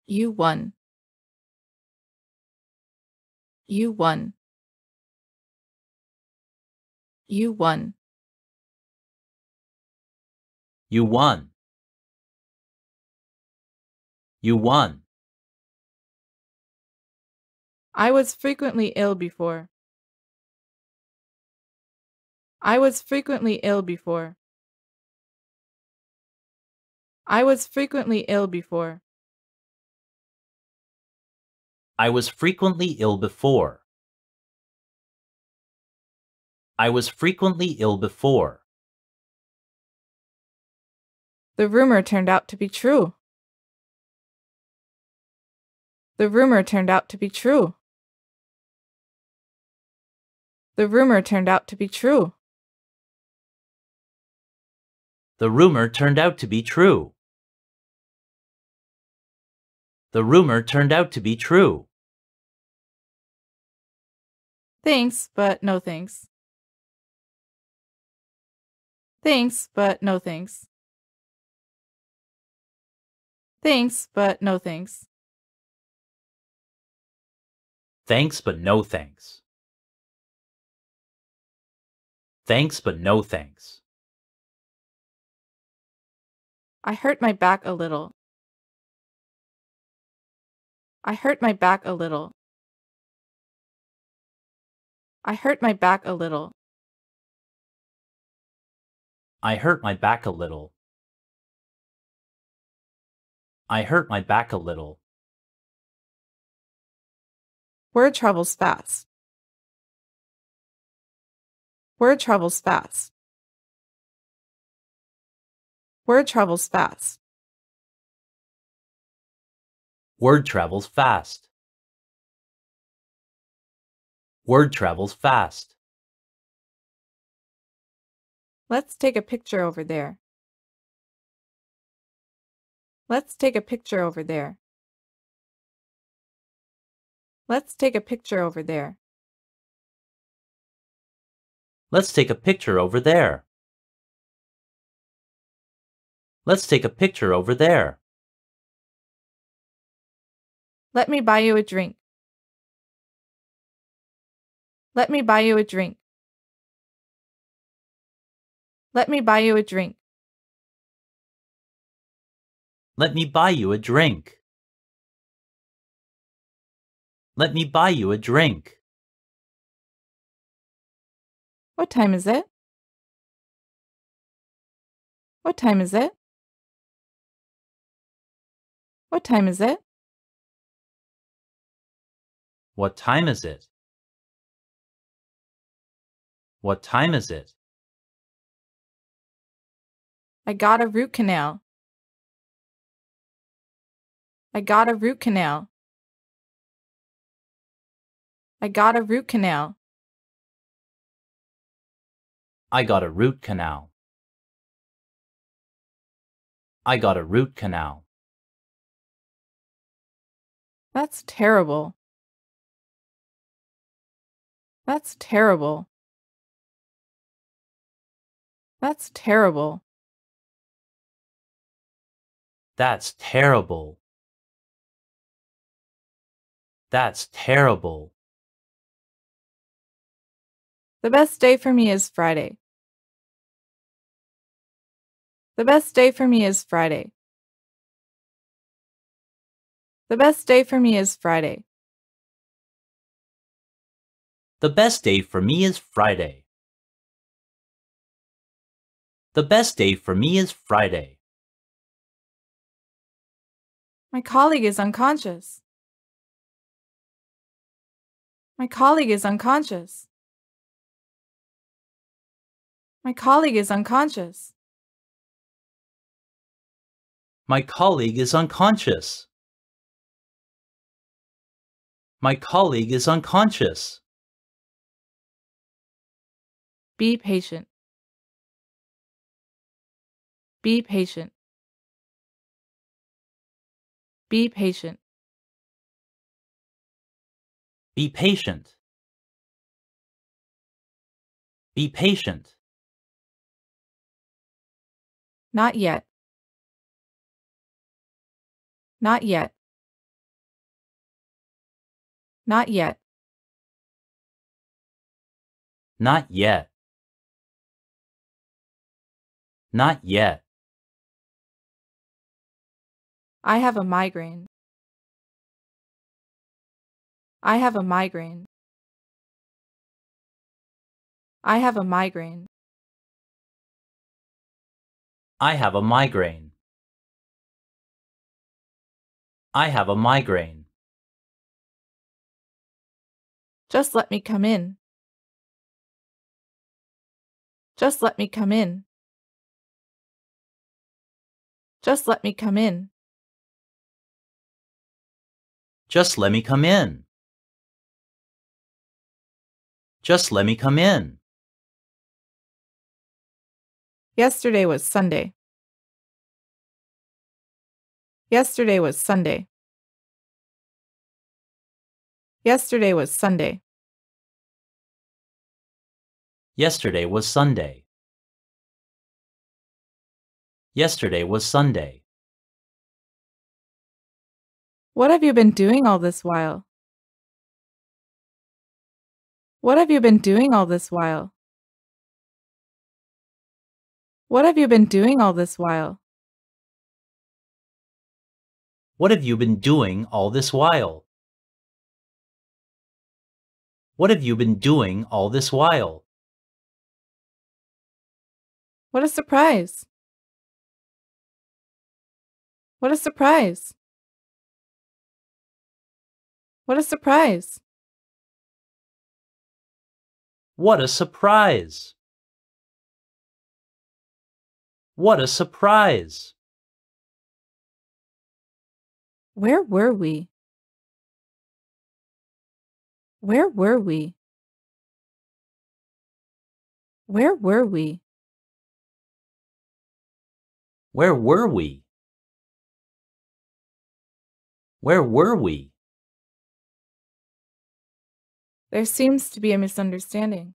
Speaker 1: You won. You won. You won. You won. You won. I was frequently ill before. I was frequently ill before. I was frequently ill before. I was frequently ill before. I was frequently ill before. The rumor turned out to be true. The rumor turned out to be true. The rumor turned out to be true. The rumor turned out to be true. The rumor turned out to be true. Thanks, but no thanks. Thanks, but no thanks. Thanks, but no thanks. Thanks, but no thanks. Thanks, but no thanks. I hurt my back a little. I hurt my back a little. I hurt my back a little. I hurt my back a little. I hurt my back a little. Word travels fast. Word travels fast. Word travels fast. Word travels fast. Word travels fast. Let's take a picture over there. Let's take a picture over there. Let's take a picture over there. Let's take a picture over there. Let's take a picture over there. Let me buy you a drink. Let me buy you a drink. Let me buy you a drink. Let me buy you a drink. Let me buy you a drink. What time is it? What time is it? What time is it? What time is it? What time is it? I got a root canal. I got a root canal. I got a root canal. I got a root canal. I got a root canal. That's terrible. That's terrible. That's terrible. That's terrible. That's terrible. The best day for me is Friday. The best day for me is Friday. The best day for me is Friday. The best day for me is Friday. The best day for me is Friday. My colleague is unconscious. My colleague is unconscious. My colleague is unconscious. My colleague is unconscious. My colleague is unconscious. Be patient. Be patient. Be patient. Be patient. Be patient. Not yet. Not yet. Not yet. Not yet. Not yet. I have a migraine. I have a migraine. I have a migraine. I have a migraine. I have a migraine. Just let me come in. Just let me come in. Just let me come in. Just let me come in. Just let me come in. Yesterday was Sunday. Yesterday was Sunday. Yesterday was Sunday. Yesterday was Sunday. Yesterday was Sunday. What have you been doing all this while? What have you been doing all this while? What have you been doing all this while? What have you been doing all this while? What have you been doing all this while? What a surprise! What a surprise! What a surprise! What a surprise! What a surprise! Where were we? Where were we? Where were we? Where were we? Where were we? There seems to be a misunderstanding.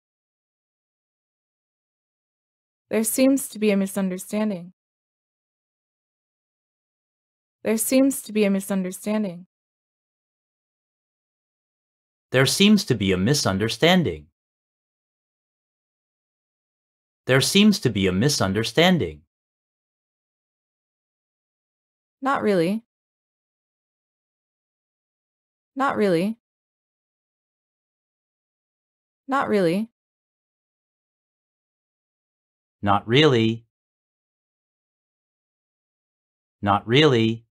Speaker 1: There seems to be a misunderstanding. There seems to be a misunderstanding. There seems to be a misunderstanding. There seems to be a misunderstanding. Not really. Not really. Not really. Not really. Not really.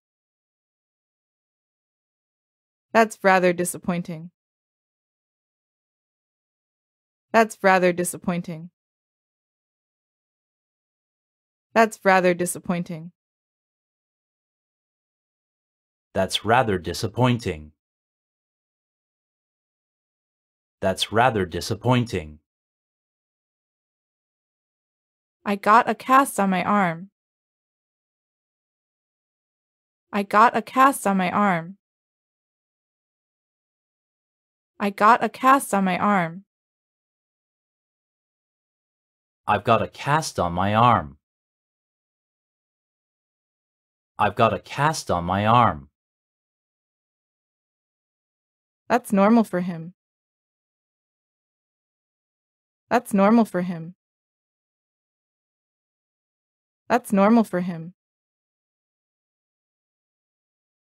Speaker 1: That's rather disappointing. That's rather disappointing. That's rather disappointing. That's rather disappointing. That's rather disappointing. I got a cast on my arm. I got a cast on my arm. I got a cast on my arm. I've got a cast on my arm. I've got a cast on my arm. That's normal for him. That's normal for him. That's normal for him.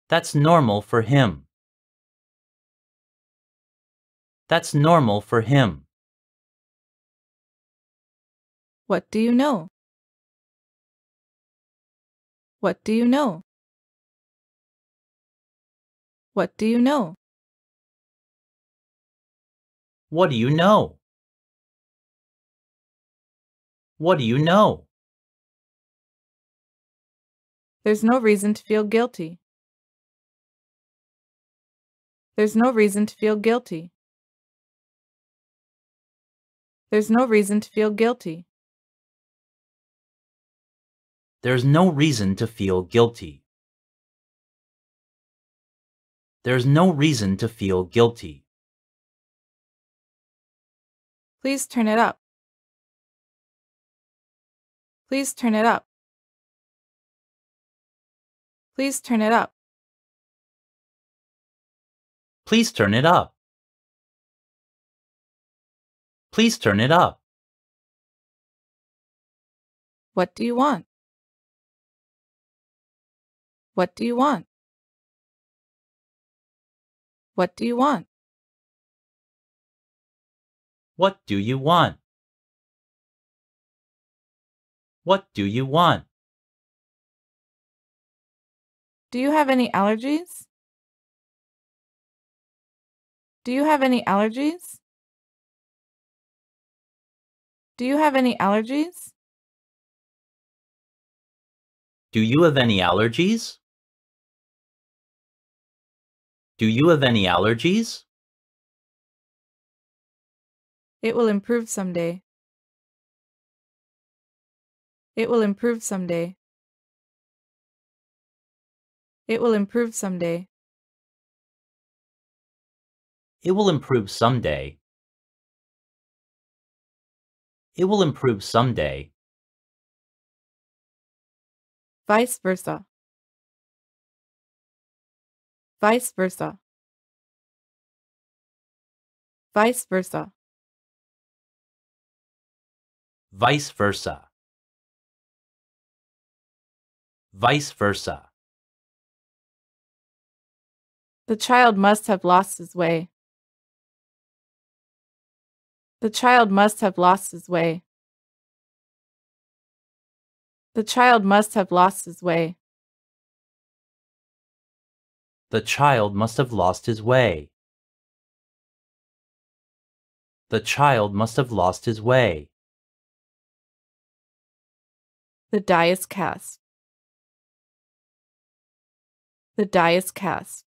Speaker 1: That's normal for him. That's normal for him. What do you know? What do you know? What do you know? What do you know? What do you know? There's no reason to feel guilty. There's no reason to feel guilty. There's no reason to feel guilty. There's no reason to feel guilty. There's no reason to feel guilty. Please turn it up. Please turn it up. Please turn it up. Please turn it up. Please turn it up. What do you want? What do you want? What do you want? What do you want? What do you want? Do you have any allergies? Do you have any allergies? Do you have any allergies? Do you have any allergies? Do you have any allergies? It will improve someday. It will improve someday. It will improve someday. It will improve someday. It will improve someday. Vice versa. Vice versa. Vice versa. Vice versa. Vice versa. The child must have lost his way. The child must have lost his way. The child must have lost his way. The child must have lost his way. The child must have lost his way. The die is cast. The die is cast.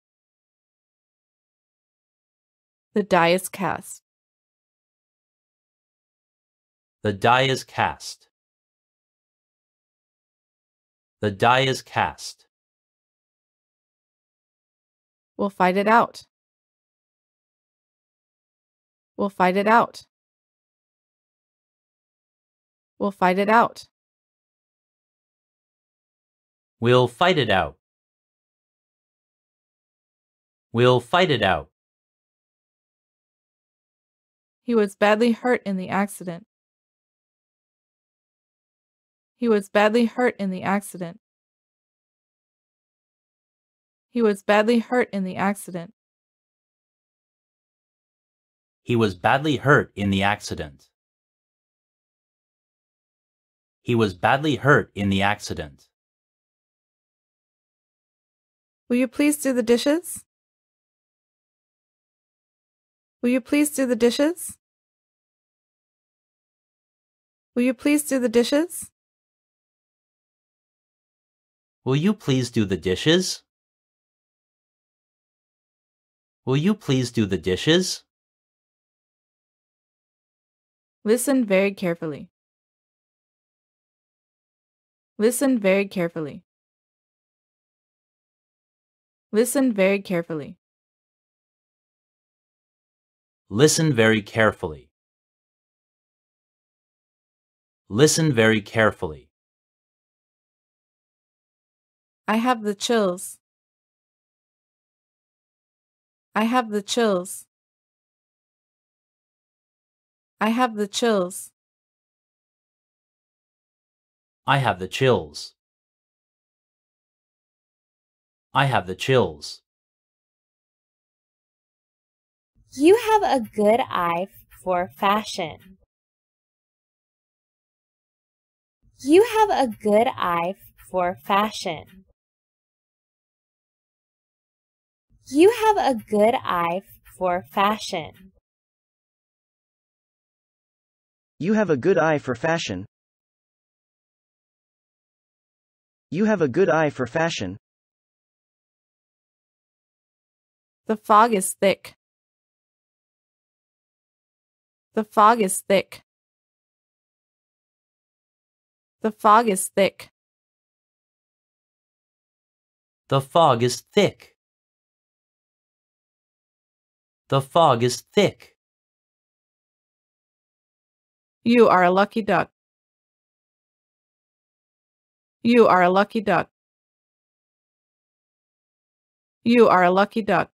Speaker 1: The die is cast. The die is cast. The die is cast. We'll fight it out. We'll fight it out. We'll fight it out. We'll fight it out. We'll fight it out. He was badly hurt in the accident. He was badly hurt in the accident. He was badly hurt in the accident. He was badly hurt in the accident. He was badly hurt in the accident. Will you please do the dishes? Will you please do the dishes? Will you please do the dishes? Will you please do the dishes? Will you please do the dishes? Listen very carefully. Listen very carefully. Listen very carefully. Listen very carefully. Listen very carefully. I have the chills. I have the chills. I have the chills. I have the chills. I have the chills. You have a good eye for fashion. You have a good eye for fashion. You have a good eye for fashion. You have a good eye for fashion. You have a good eye for fashion. The fog is thick. The fog is thick. The fog is thick. The fog is thick. The fog is thick. You are a lucky duck. You are a lucky duck. You are a lucky duck.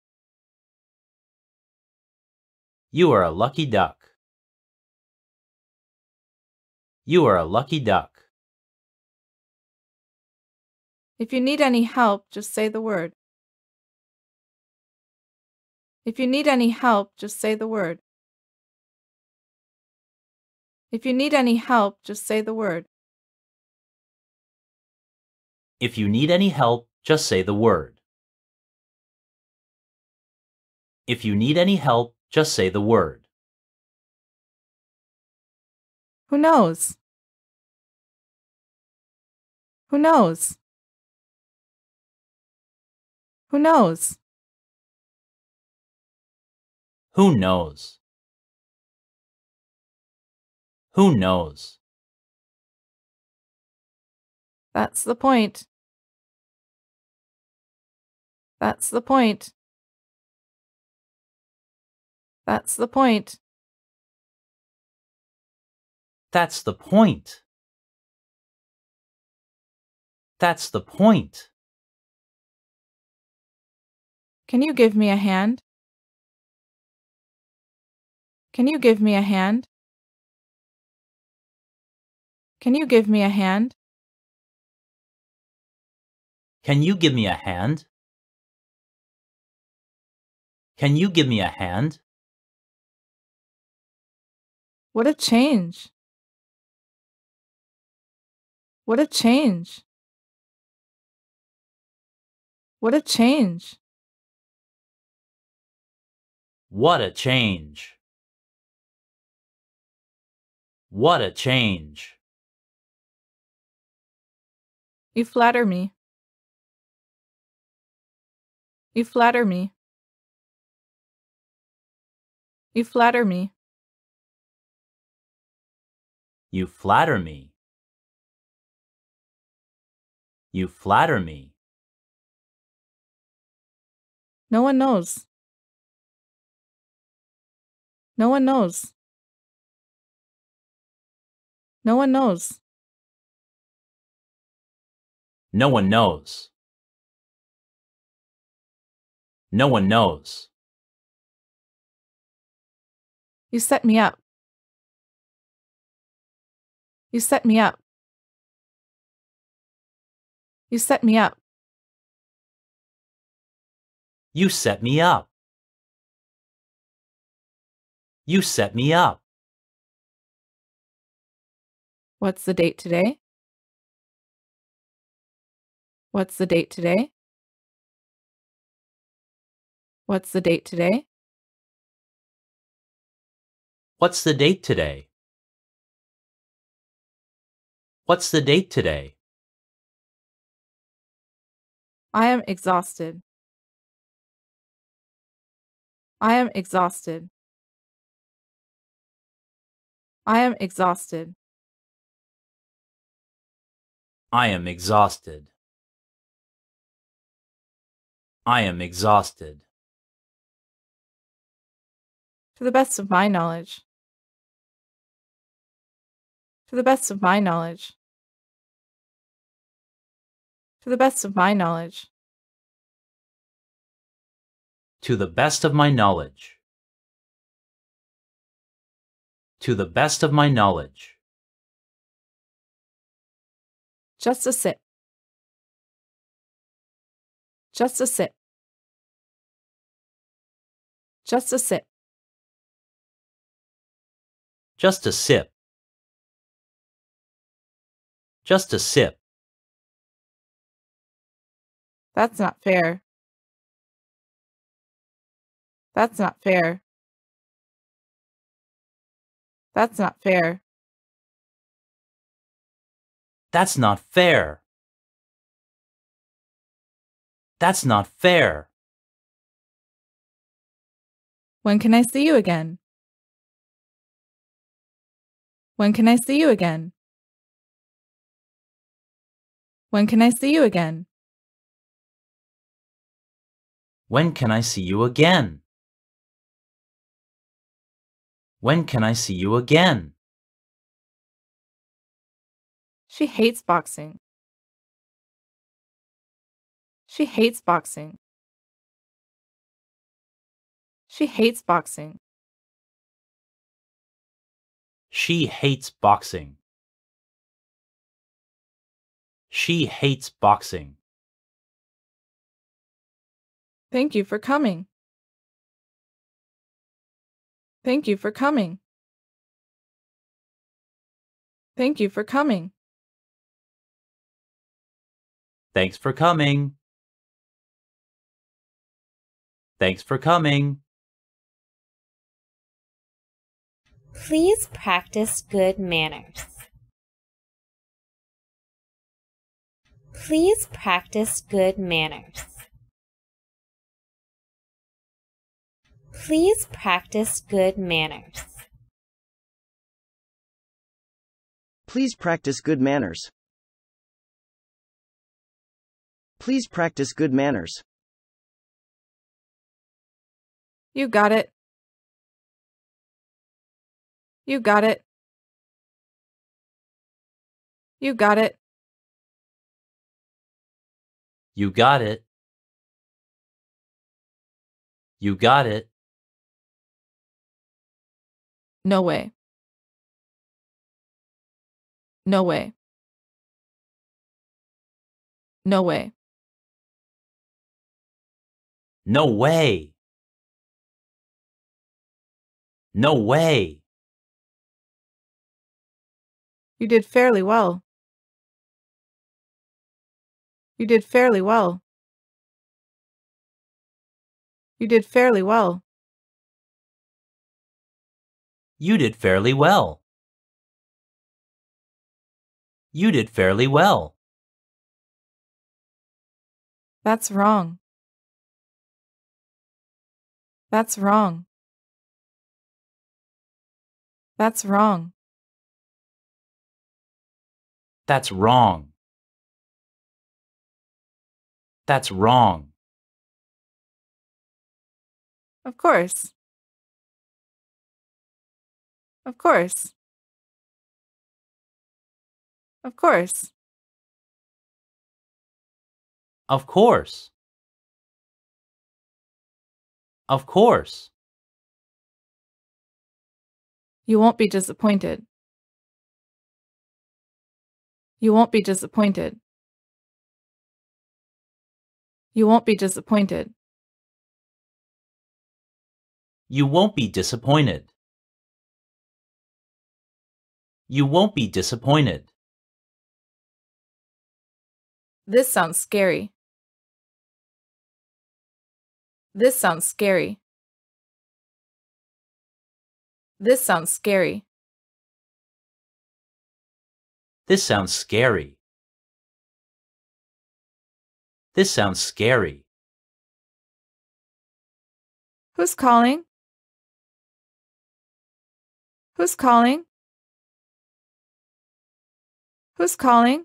Speaker 1: You are a lucky duck. You are a lucky duck. If you need any help, just say the word. If you need any help, just say the word. If you need any help, just say the word. If you need any help, just say the word. If you need any help, just say the word. Who knows? Who knows? Who knows? Who knows? Who knows? That's the point. That's the point. That's the point. That's the point. That's the point. Can you give me a hand? Can you give me a hand? Can you give me a hand? Can you give me a hand? Can you give me a hand? What a change! What a change! What a change! What a change! What a change! You flatter me. You flatter me. You flatter me. You flatter me. You flatter me. No one knows. No one knows. No one knows. No one knows. No one knows. You set me up. You set me up. You set me up. You set me up. You set me up. What's the date today? What's the date today? What's the date today? What's the date today? What's the date today? I am exhausted. I am exhausted. I am exhausted. I am exhausted. I am exhausted. To the best of my knowledge. To the best of my knowledge. To the best of my knowledge. To the best of my knowledge. To the best of my knowledge. Just a sip. Just a sip. Just a sip. Just a sip. Just a sip. That's not fair. That's not fair. That's not fair. That's not fair. That's not fair. When can I see you again? When can I see you again? When can I see you again? When can I see you again? When can I see you again? She hates boxing. She hates boxing. She hates boxing. She hates boxing. She hates boxing. Thank you for coming. Thank you for coming. Thank you for coming. Thanks for coming. Thanks for coming. Please practice good manners. Please practice good manners. Please practice good manners. Please practice good manners. Please practice good manners. You got it. You got it. You got it. You got it. You got it. No way. No way. No way. No way. No way. You did fairly well. You did fairly well. You did fairly well. You did fairly well. You did fairly well. That's wrong. That's wrong. That's wrong. That's wrong. That's wrong. Of course. Of course. Of course. Of course. Of course. You won't be disappointed. You won't be disappointed. You won't be disappointed. You won't be disappointed. You won't be disappointed. This sounds scary. This sounds scary. This sounds scary. This sounds scary. This sounds scary. Who's calling? Who's calling? Who's calling?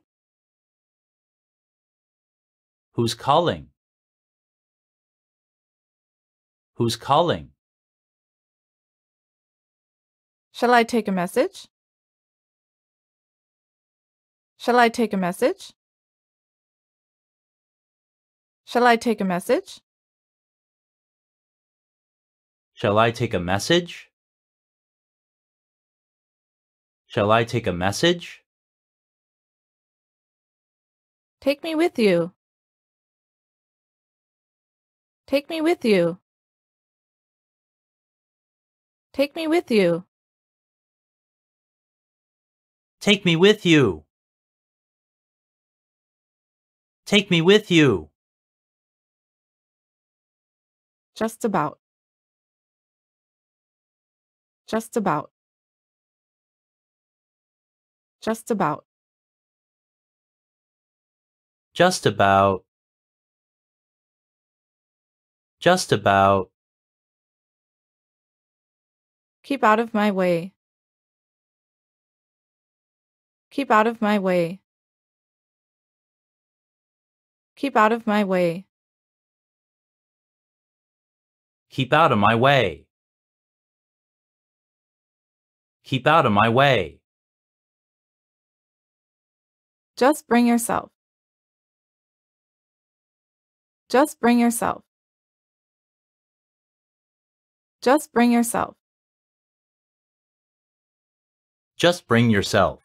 Speaker 1: Who's calling? Who's calling? Shall I take a message? Shall I take a message? Shall I take a message? Shall I take a message? Shall I take a message? Take me with you. Take me with you. Take me with you. Take me with you. Take me with you. Just about. Just about. Just about. Just about. Just about. Keep out of my way. Keep out of my way. Keep out of my way. Keep out of my way. Keep out of my way. Just bring yourself. Just bring yourself. Just bring yourself. Just bring yourself.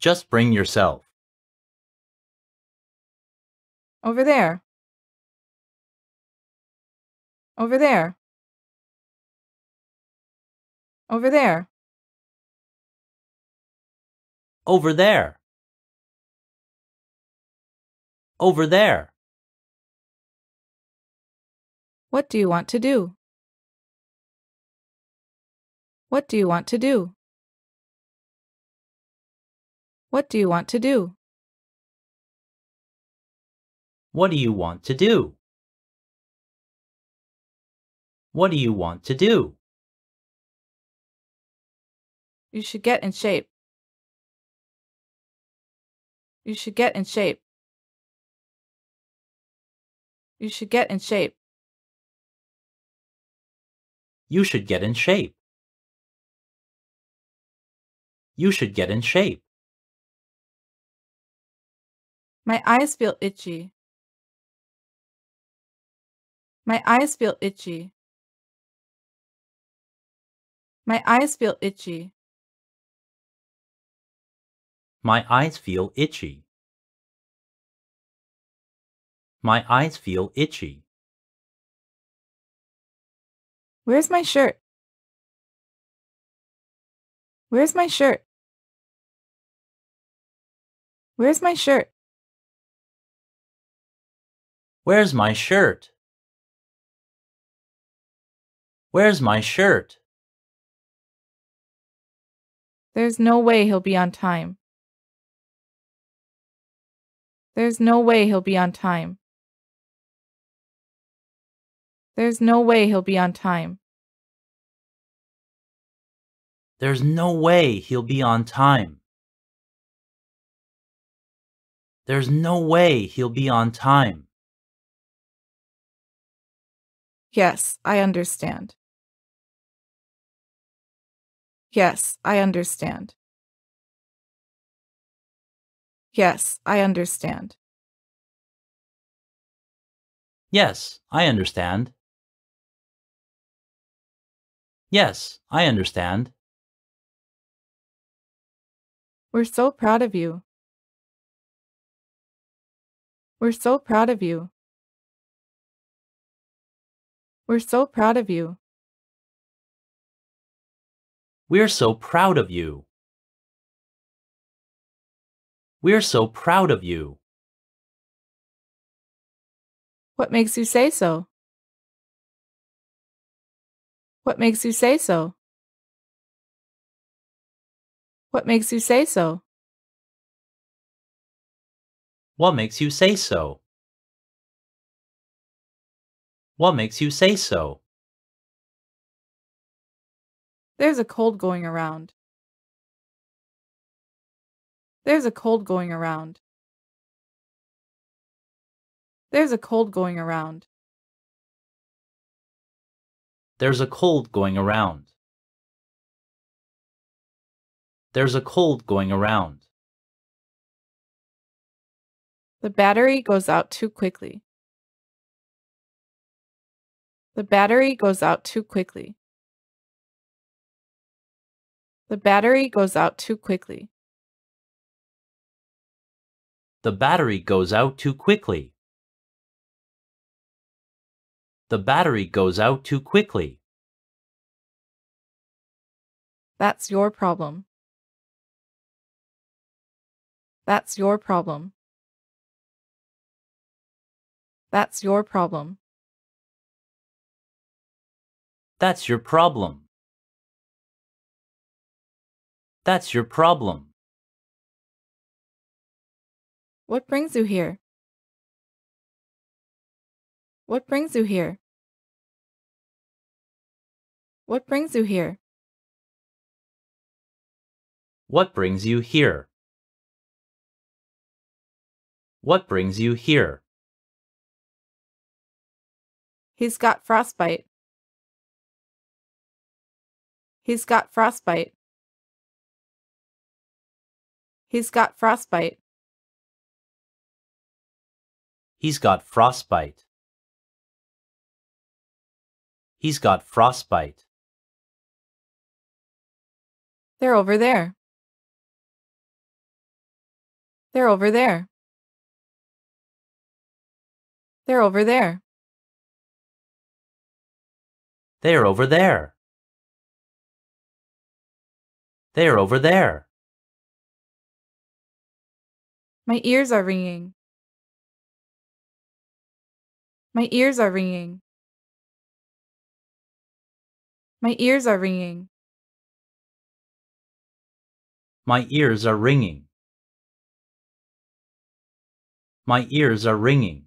Speaker 1: Just bring yourself. Over there. Over there. Over there. Over there. Over there. What do you want to do? What do you want to do? What do you want to do? What do you want to do? What do you want to do? You should get in shape. You should get in shape. You should get in shape. You should get in shape. You should get in shape. My eyes feel itchy. My eyes feel itchy. My eyes feel itchy. My eyes feel itchy. My eyes feel itchy. Where's my shirt? Where's my shirt? Where's my shirt? Where's my shirt? Where's my shirt? There's no way he'll be on time. There's no way he'll be on time. There's no way he'll be on time. There's no way he'll be on time. There's no way he'll be on time. Yes, I understand. Yes, I understand. Yes, I understand. Yes, I understand. Yes, I understand. We're so proud of you. We're so proud of you. We're so proud of you. We're so proud of you. We're so proud of you. What makes you say so? What makes you say so? What makes you say so? What makes you say so? What makes you say so? There's a cold going around. There's a cold going around. There's a cold going around. There's a cold going around. There's a cold going around. The battery goes out too quickly. The battery goes out too quickly. The battery goes out too quickly. The battery goes out too quickly. The battery goes out too quickly. That's your problem. That's your problem. That's your problem. That's your problem. That's your problem. What brings you here? What brings you here? What brings you here? What brings you here? What brings you here? He's got frostbite. He's got frostbite. He's got frostbite. He's got frostbite. He's got frostbite. They're over there. They're over there. They're over there. They're over there. They're over there. My ears are ringing. My ears are ringing. My ears are ringing. My ears are ringing. My ears are ringing.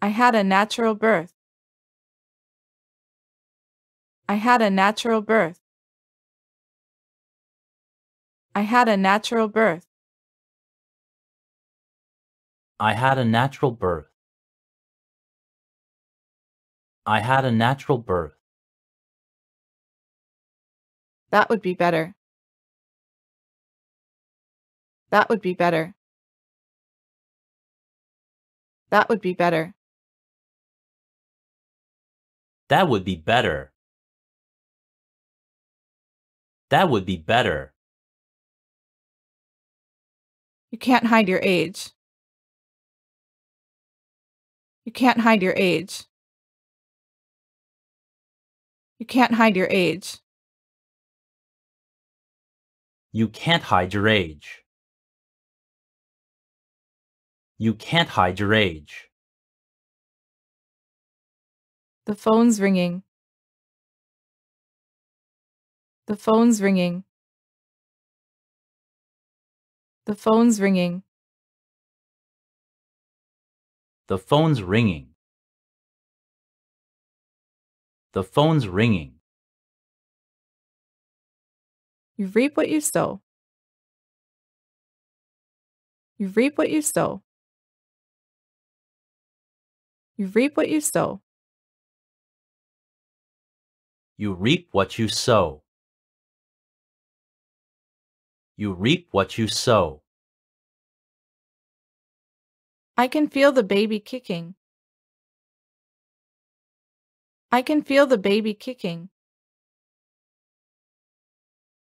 Speaker 1: I had a natural birth. I had a natural birth. I had a natural birth. I had a natural birth. I had a natural birth. That would be better. That would be better. That would be better. That would be better. That would be better. You can't hide your age. You can't hide your age. You can't hide your age. You can't hide your age. You can't hide your age. The phone's ringing. The phone's ringing. The phone's ringing. The phone's ringing. The phone's ringing. You reap what you sow. You reap what you sow. You reap what you sow. You reap what you sow. You reap what you sow. I can feel the baby kicking. I can feel the baby kicking.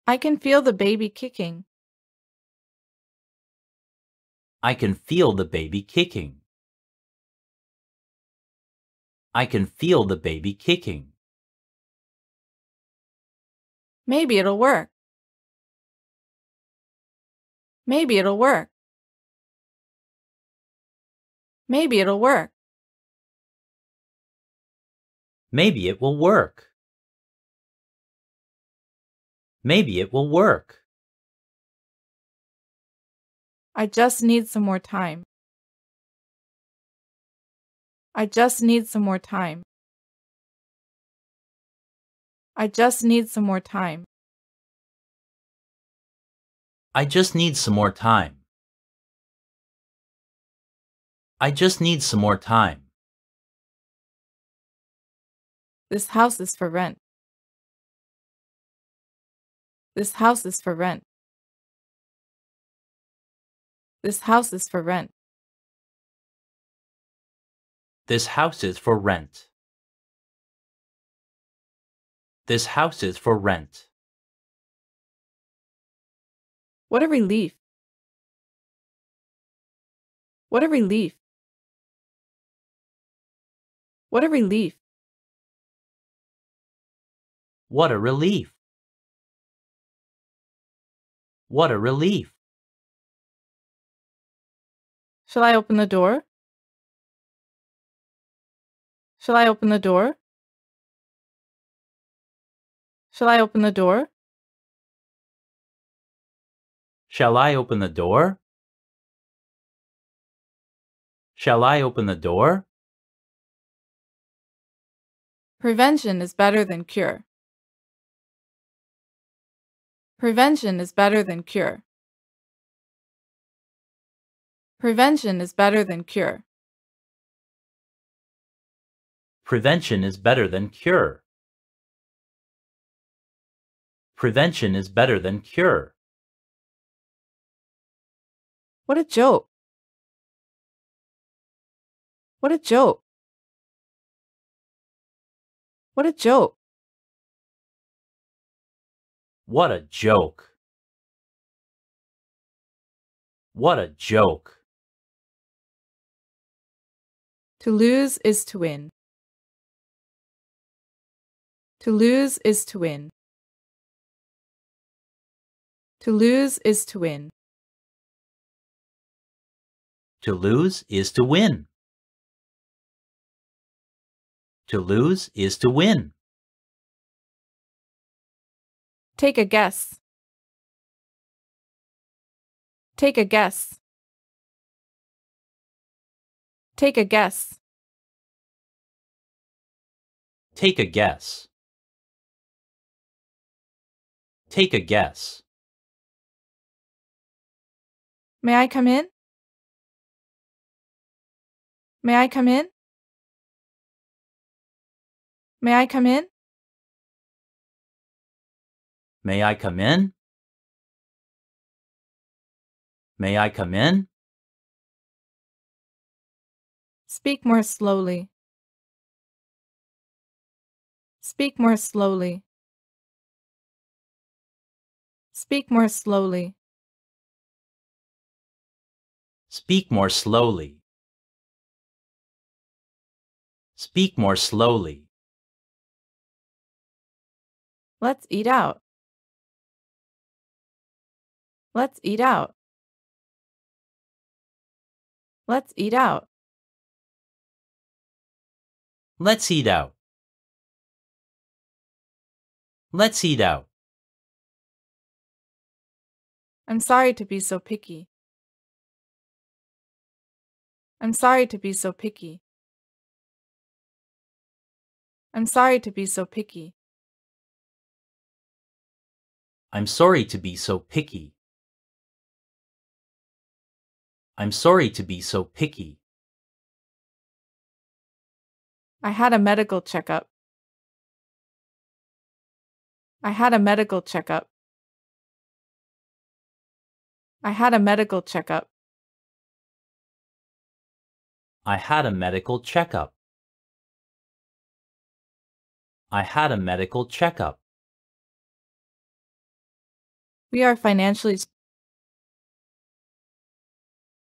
Speaker 1: I can feel the baby kicking. I can feel the baby kicking. I can feel the baby kicking. Maybe it'll work. Maybe it'll work. Maybe it'll work. Maybe it will work. Maybe it will work. I just need some more time. I just need some more time. I just need some more time. I just need some more time. I just need some more time. This house is for rent. This house is for rent. This house is for rent. This house is for rent. This house is for rent. What a relief. What a relief. What a relief. What a relief. What a relief. Shall I open the door? Shall I open the door? Shall I open the door? Shall I open the door? Shall I open the door? Prevention is better than cure. Prevention is better than cure. Prevention is better than cure. Prevention is better than cure. Prevention is better than cure. What a joke. What a joke. What a joke. What a joke. What a joke. To lose is to win. To lose is to win. To lose is to win. To lose is to win. To lose is to win. Take a guess. Take a guess. Take a guess. Take a guess. Take a guess. May I come in? May I come in? May I come in? May I come in? May I come in? Speak more slowly. Speak more slowly. Speak more slowly. Speak more slowly. Speak more slowly. Let's eat out. Let's eat out. Let's eat out. Let's eat out. Let's eat out. I'm sorry to be so picky. I'm sorry to be so picky. I'm sorry to be so picky. I'm sorry to be so picky. I'm sorry to be so picky. I had a medical checkup. I had a medical checkup. I had a medical checkup. I had a medical checkup. I had a medical checkup. We are financially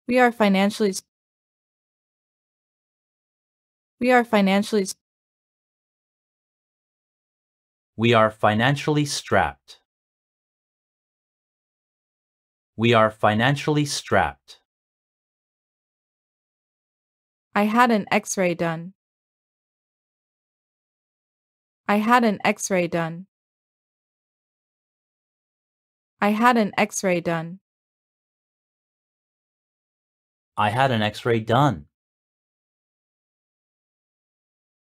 Speaker 1: We are financially We are financially We are financially strapped. We are financially strapped. I had an x-ray done. I had an x ray done. I had an x ray done. I had an x ray done.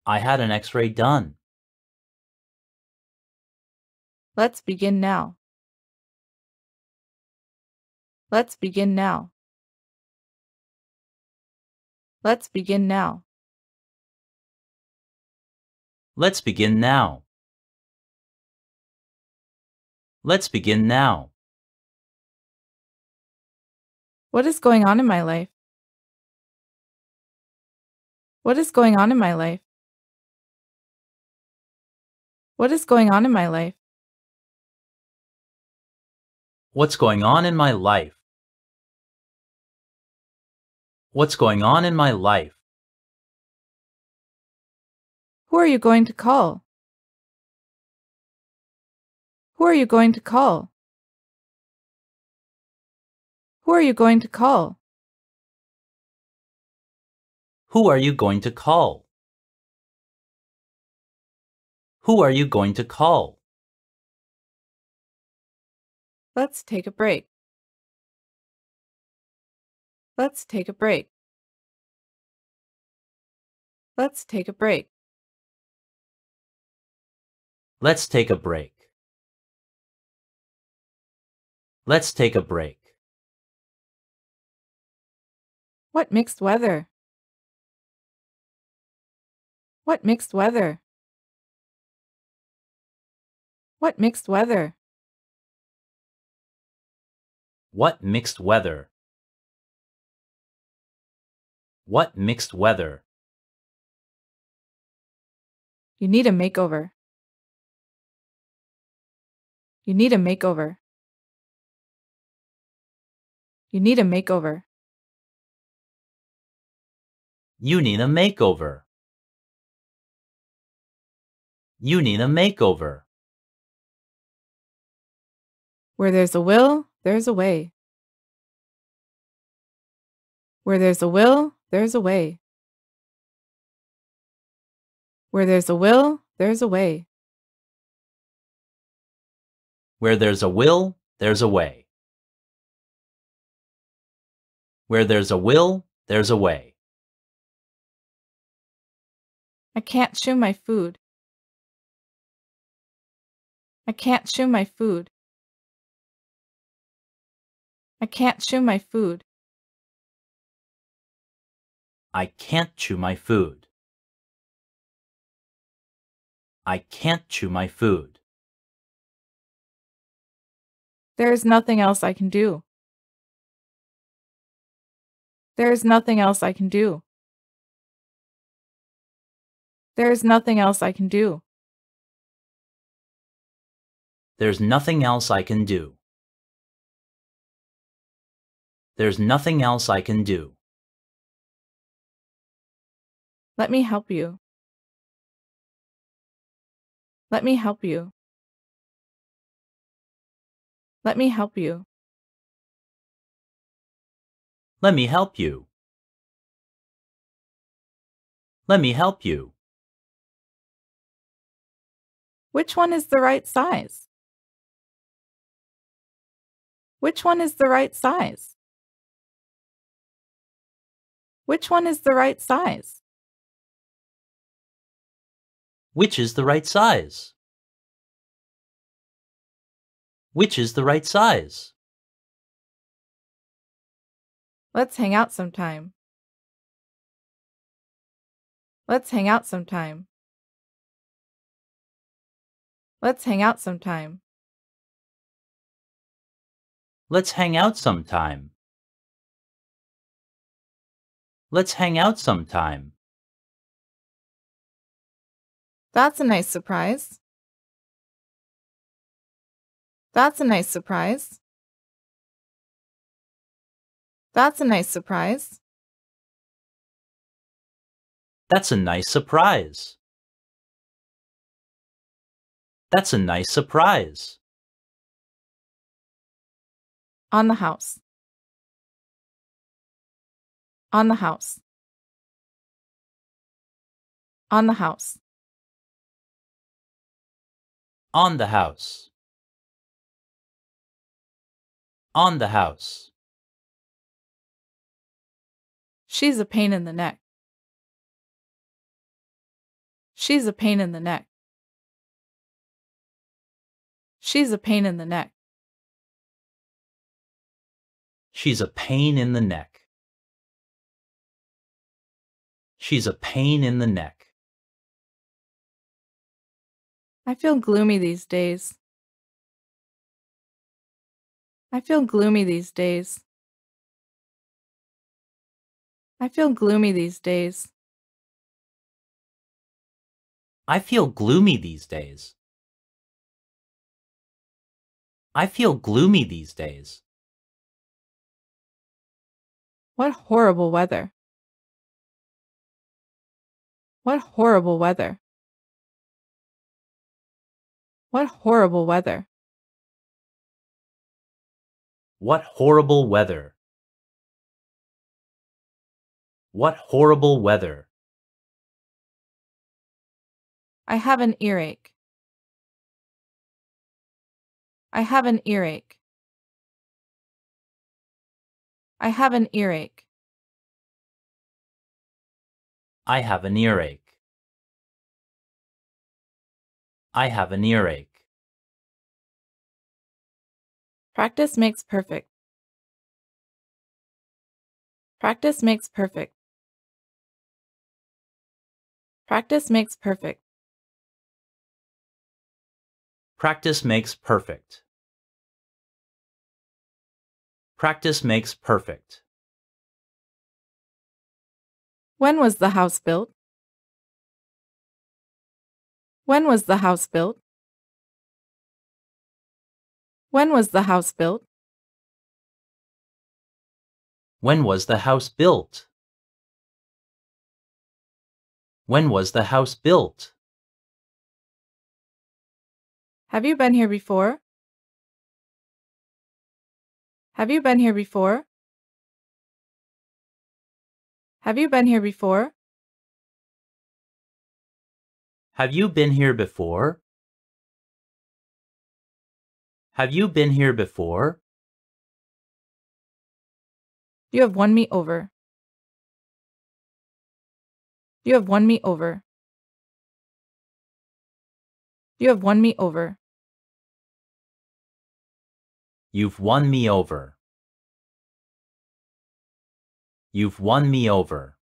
Speaker 1: I had an x ray done. Let's begin now. Let's begin now. Let's begin now. Let's begin now. Let's begin now. What is going on in my life? What is going on in my life? What is going on in my life? What's going on in my life? What's going on in my life? Who are you going to call? Who are you going to call? Who are you going to call? Who are you going to call? Who are you going to call? Let's take a break. Let's take a break. Let's take a break. Let's take a break. Let's take a break. What mixed weather? What mixed weather? What mixed weather? What mixed weather? What mixed weather? You need a makeover. You need a makeover. You need a makeover. You need a makeover. You need a makeover. Where there's a will, there's a way. Where there's a will, there's a way. Where there's a will, there's a way. Where there's a will, there's a way. Where there's a will, there's a way. I can't chew my food. I can't chew my food. I can't chew my food. I can't chew my food. I can't chew my food. There's nothing else I can do. There's nothing else I can do. There's nothing else I can do. There's nothing else I can do. There's nothing else I can do. Let me help you. Let me help you. Let me help you. Let me help you. Let me help you. Which one is the right size? Which one is the right size? Which one is the right size? Which is the right size? which is the right size. Let's hang out sometime. Let's hang out sometime. Let's hang out sometime. Let's hang out sometime. Let's hang out sometime. That's a nice surprise. That's a nice surprise. That's a nice surprise. That's a nice surprise. That's a nice surprise. On the house. On the house. On the house. On the house. on the house. She's a pain in the neck. She's a pain in the neck. She's a pain in the neck. She's a pain in the neck. She's a pain in the neck. I feel gloomy these days. I feel gloomy these days. I feel gloomy these days. I feel gloomy these days. I feel gloomy these days. What horrible weather. What horrible weather. What horrible weather. What horrible weather! What horrible weather! I have an earache. I have an earache. I have an earache. I have an earache. I have an earache. Practice makes perfect. Practice makes perfect. Practice makes perfect. Practice makes perfect. Practice makes perfect. When was the house built? When was the house built? When was the house built? When was the house built? When was the house built? Have you been here before? Have you been here before? Have you been here before? Have you been here before? Have you been here before? You have won me over. You have won me over. You have won me over. You've won me over. You've won me over.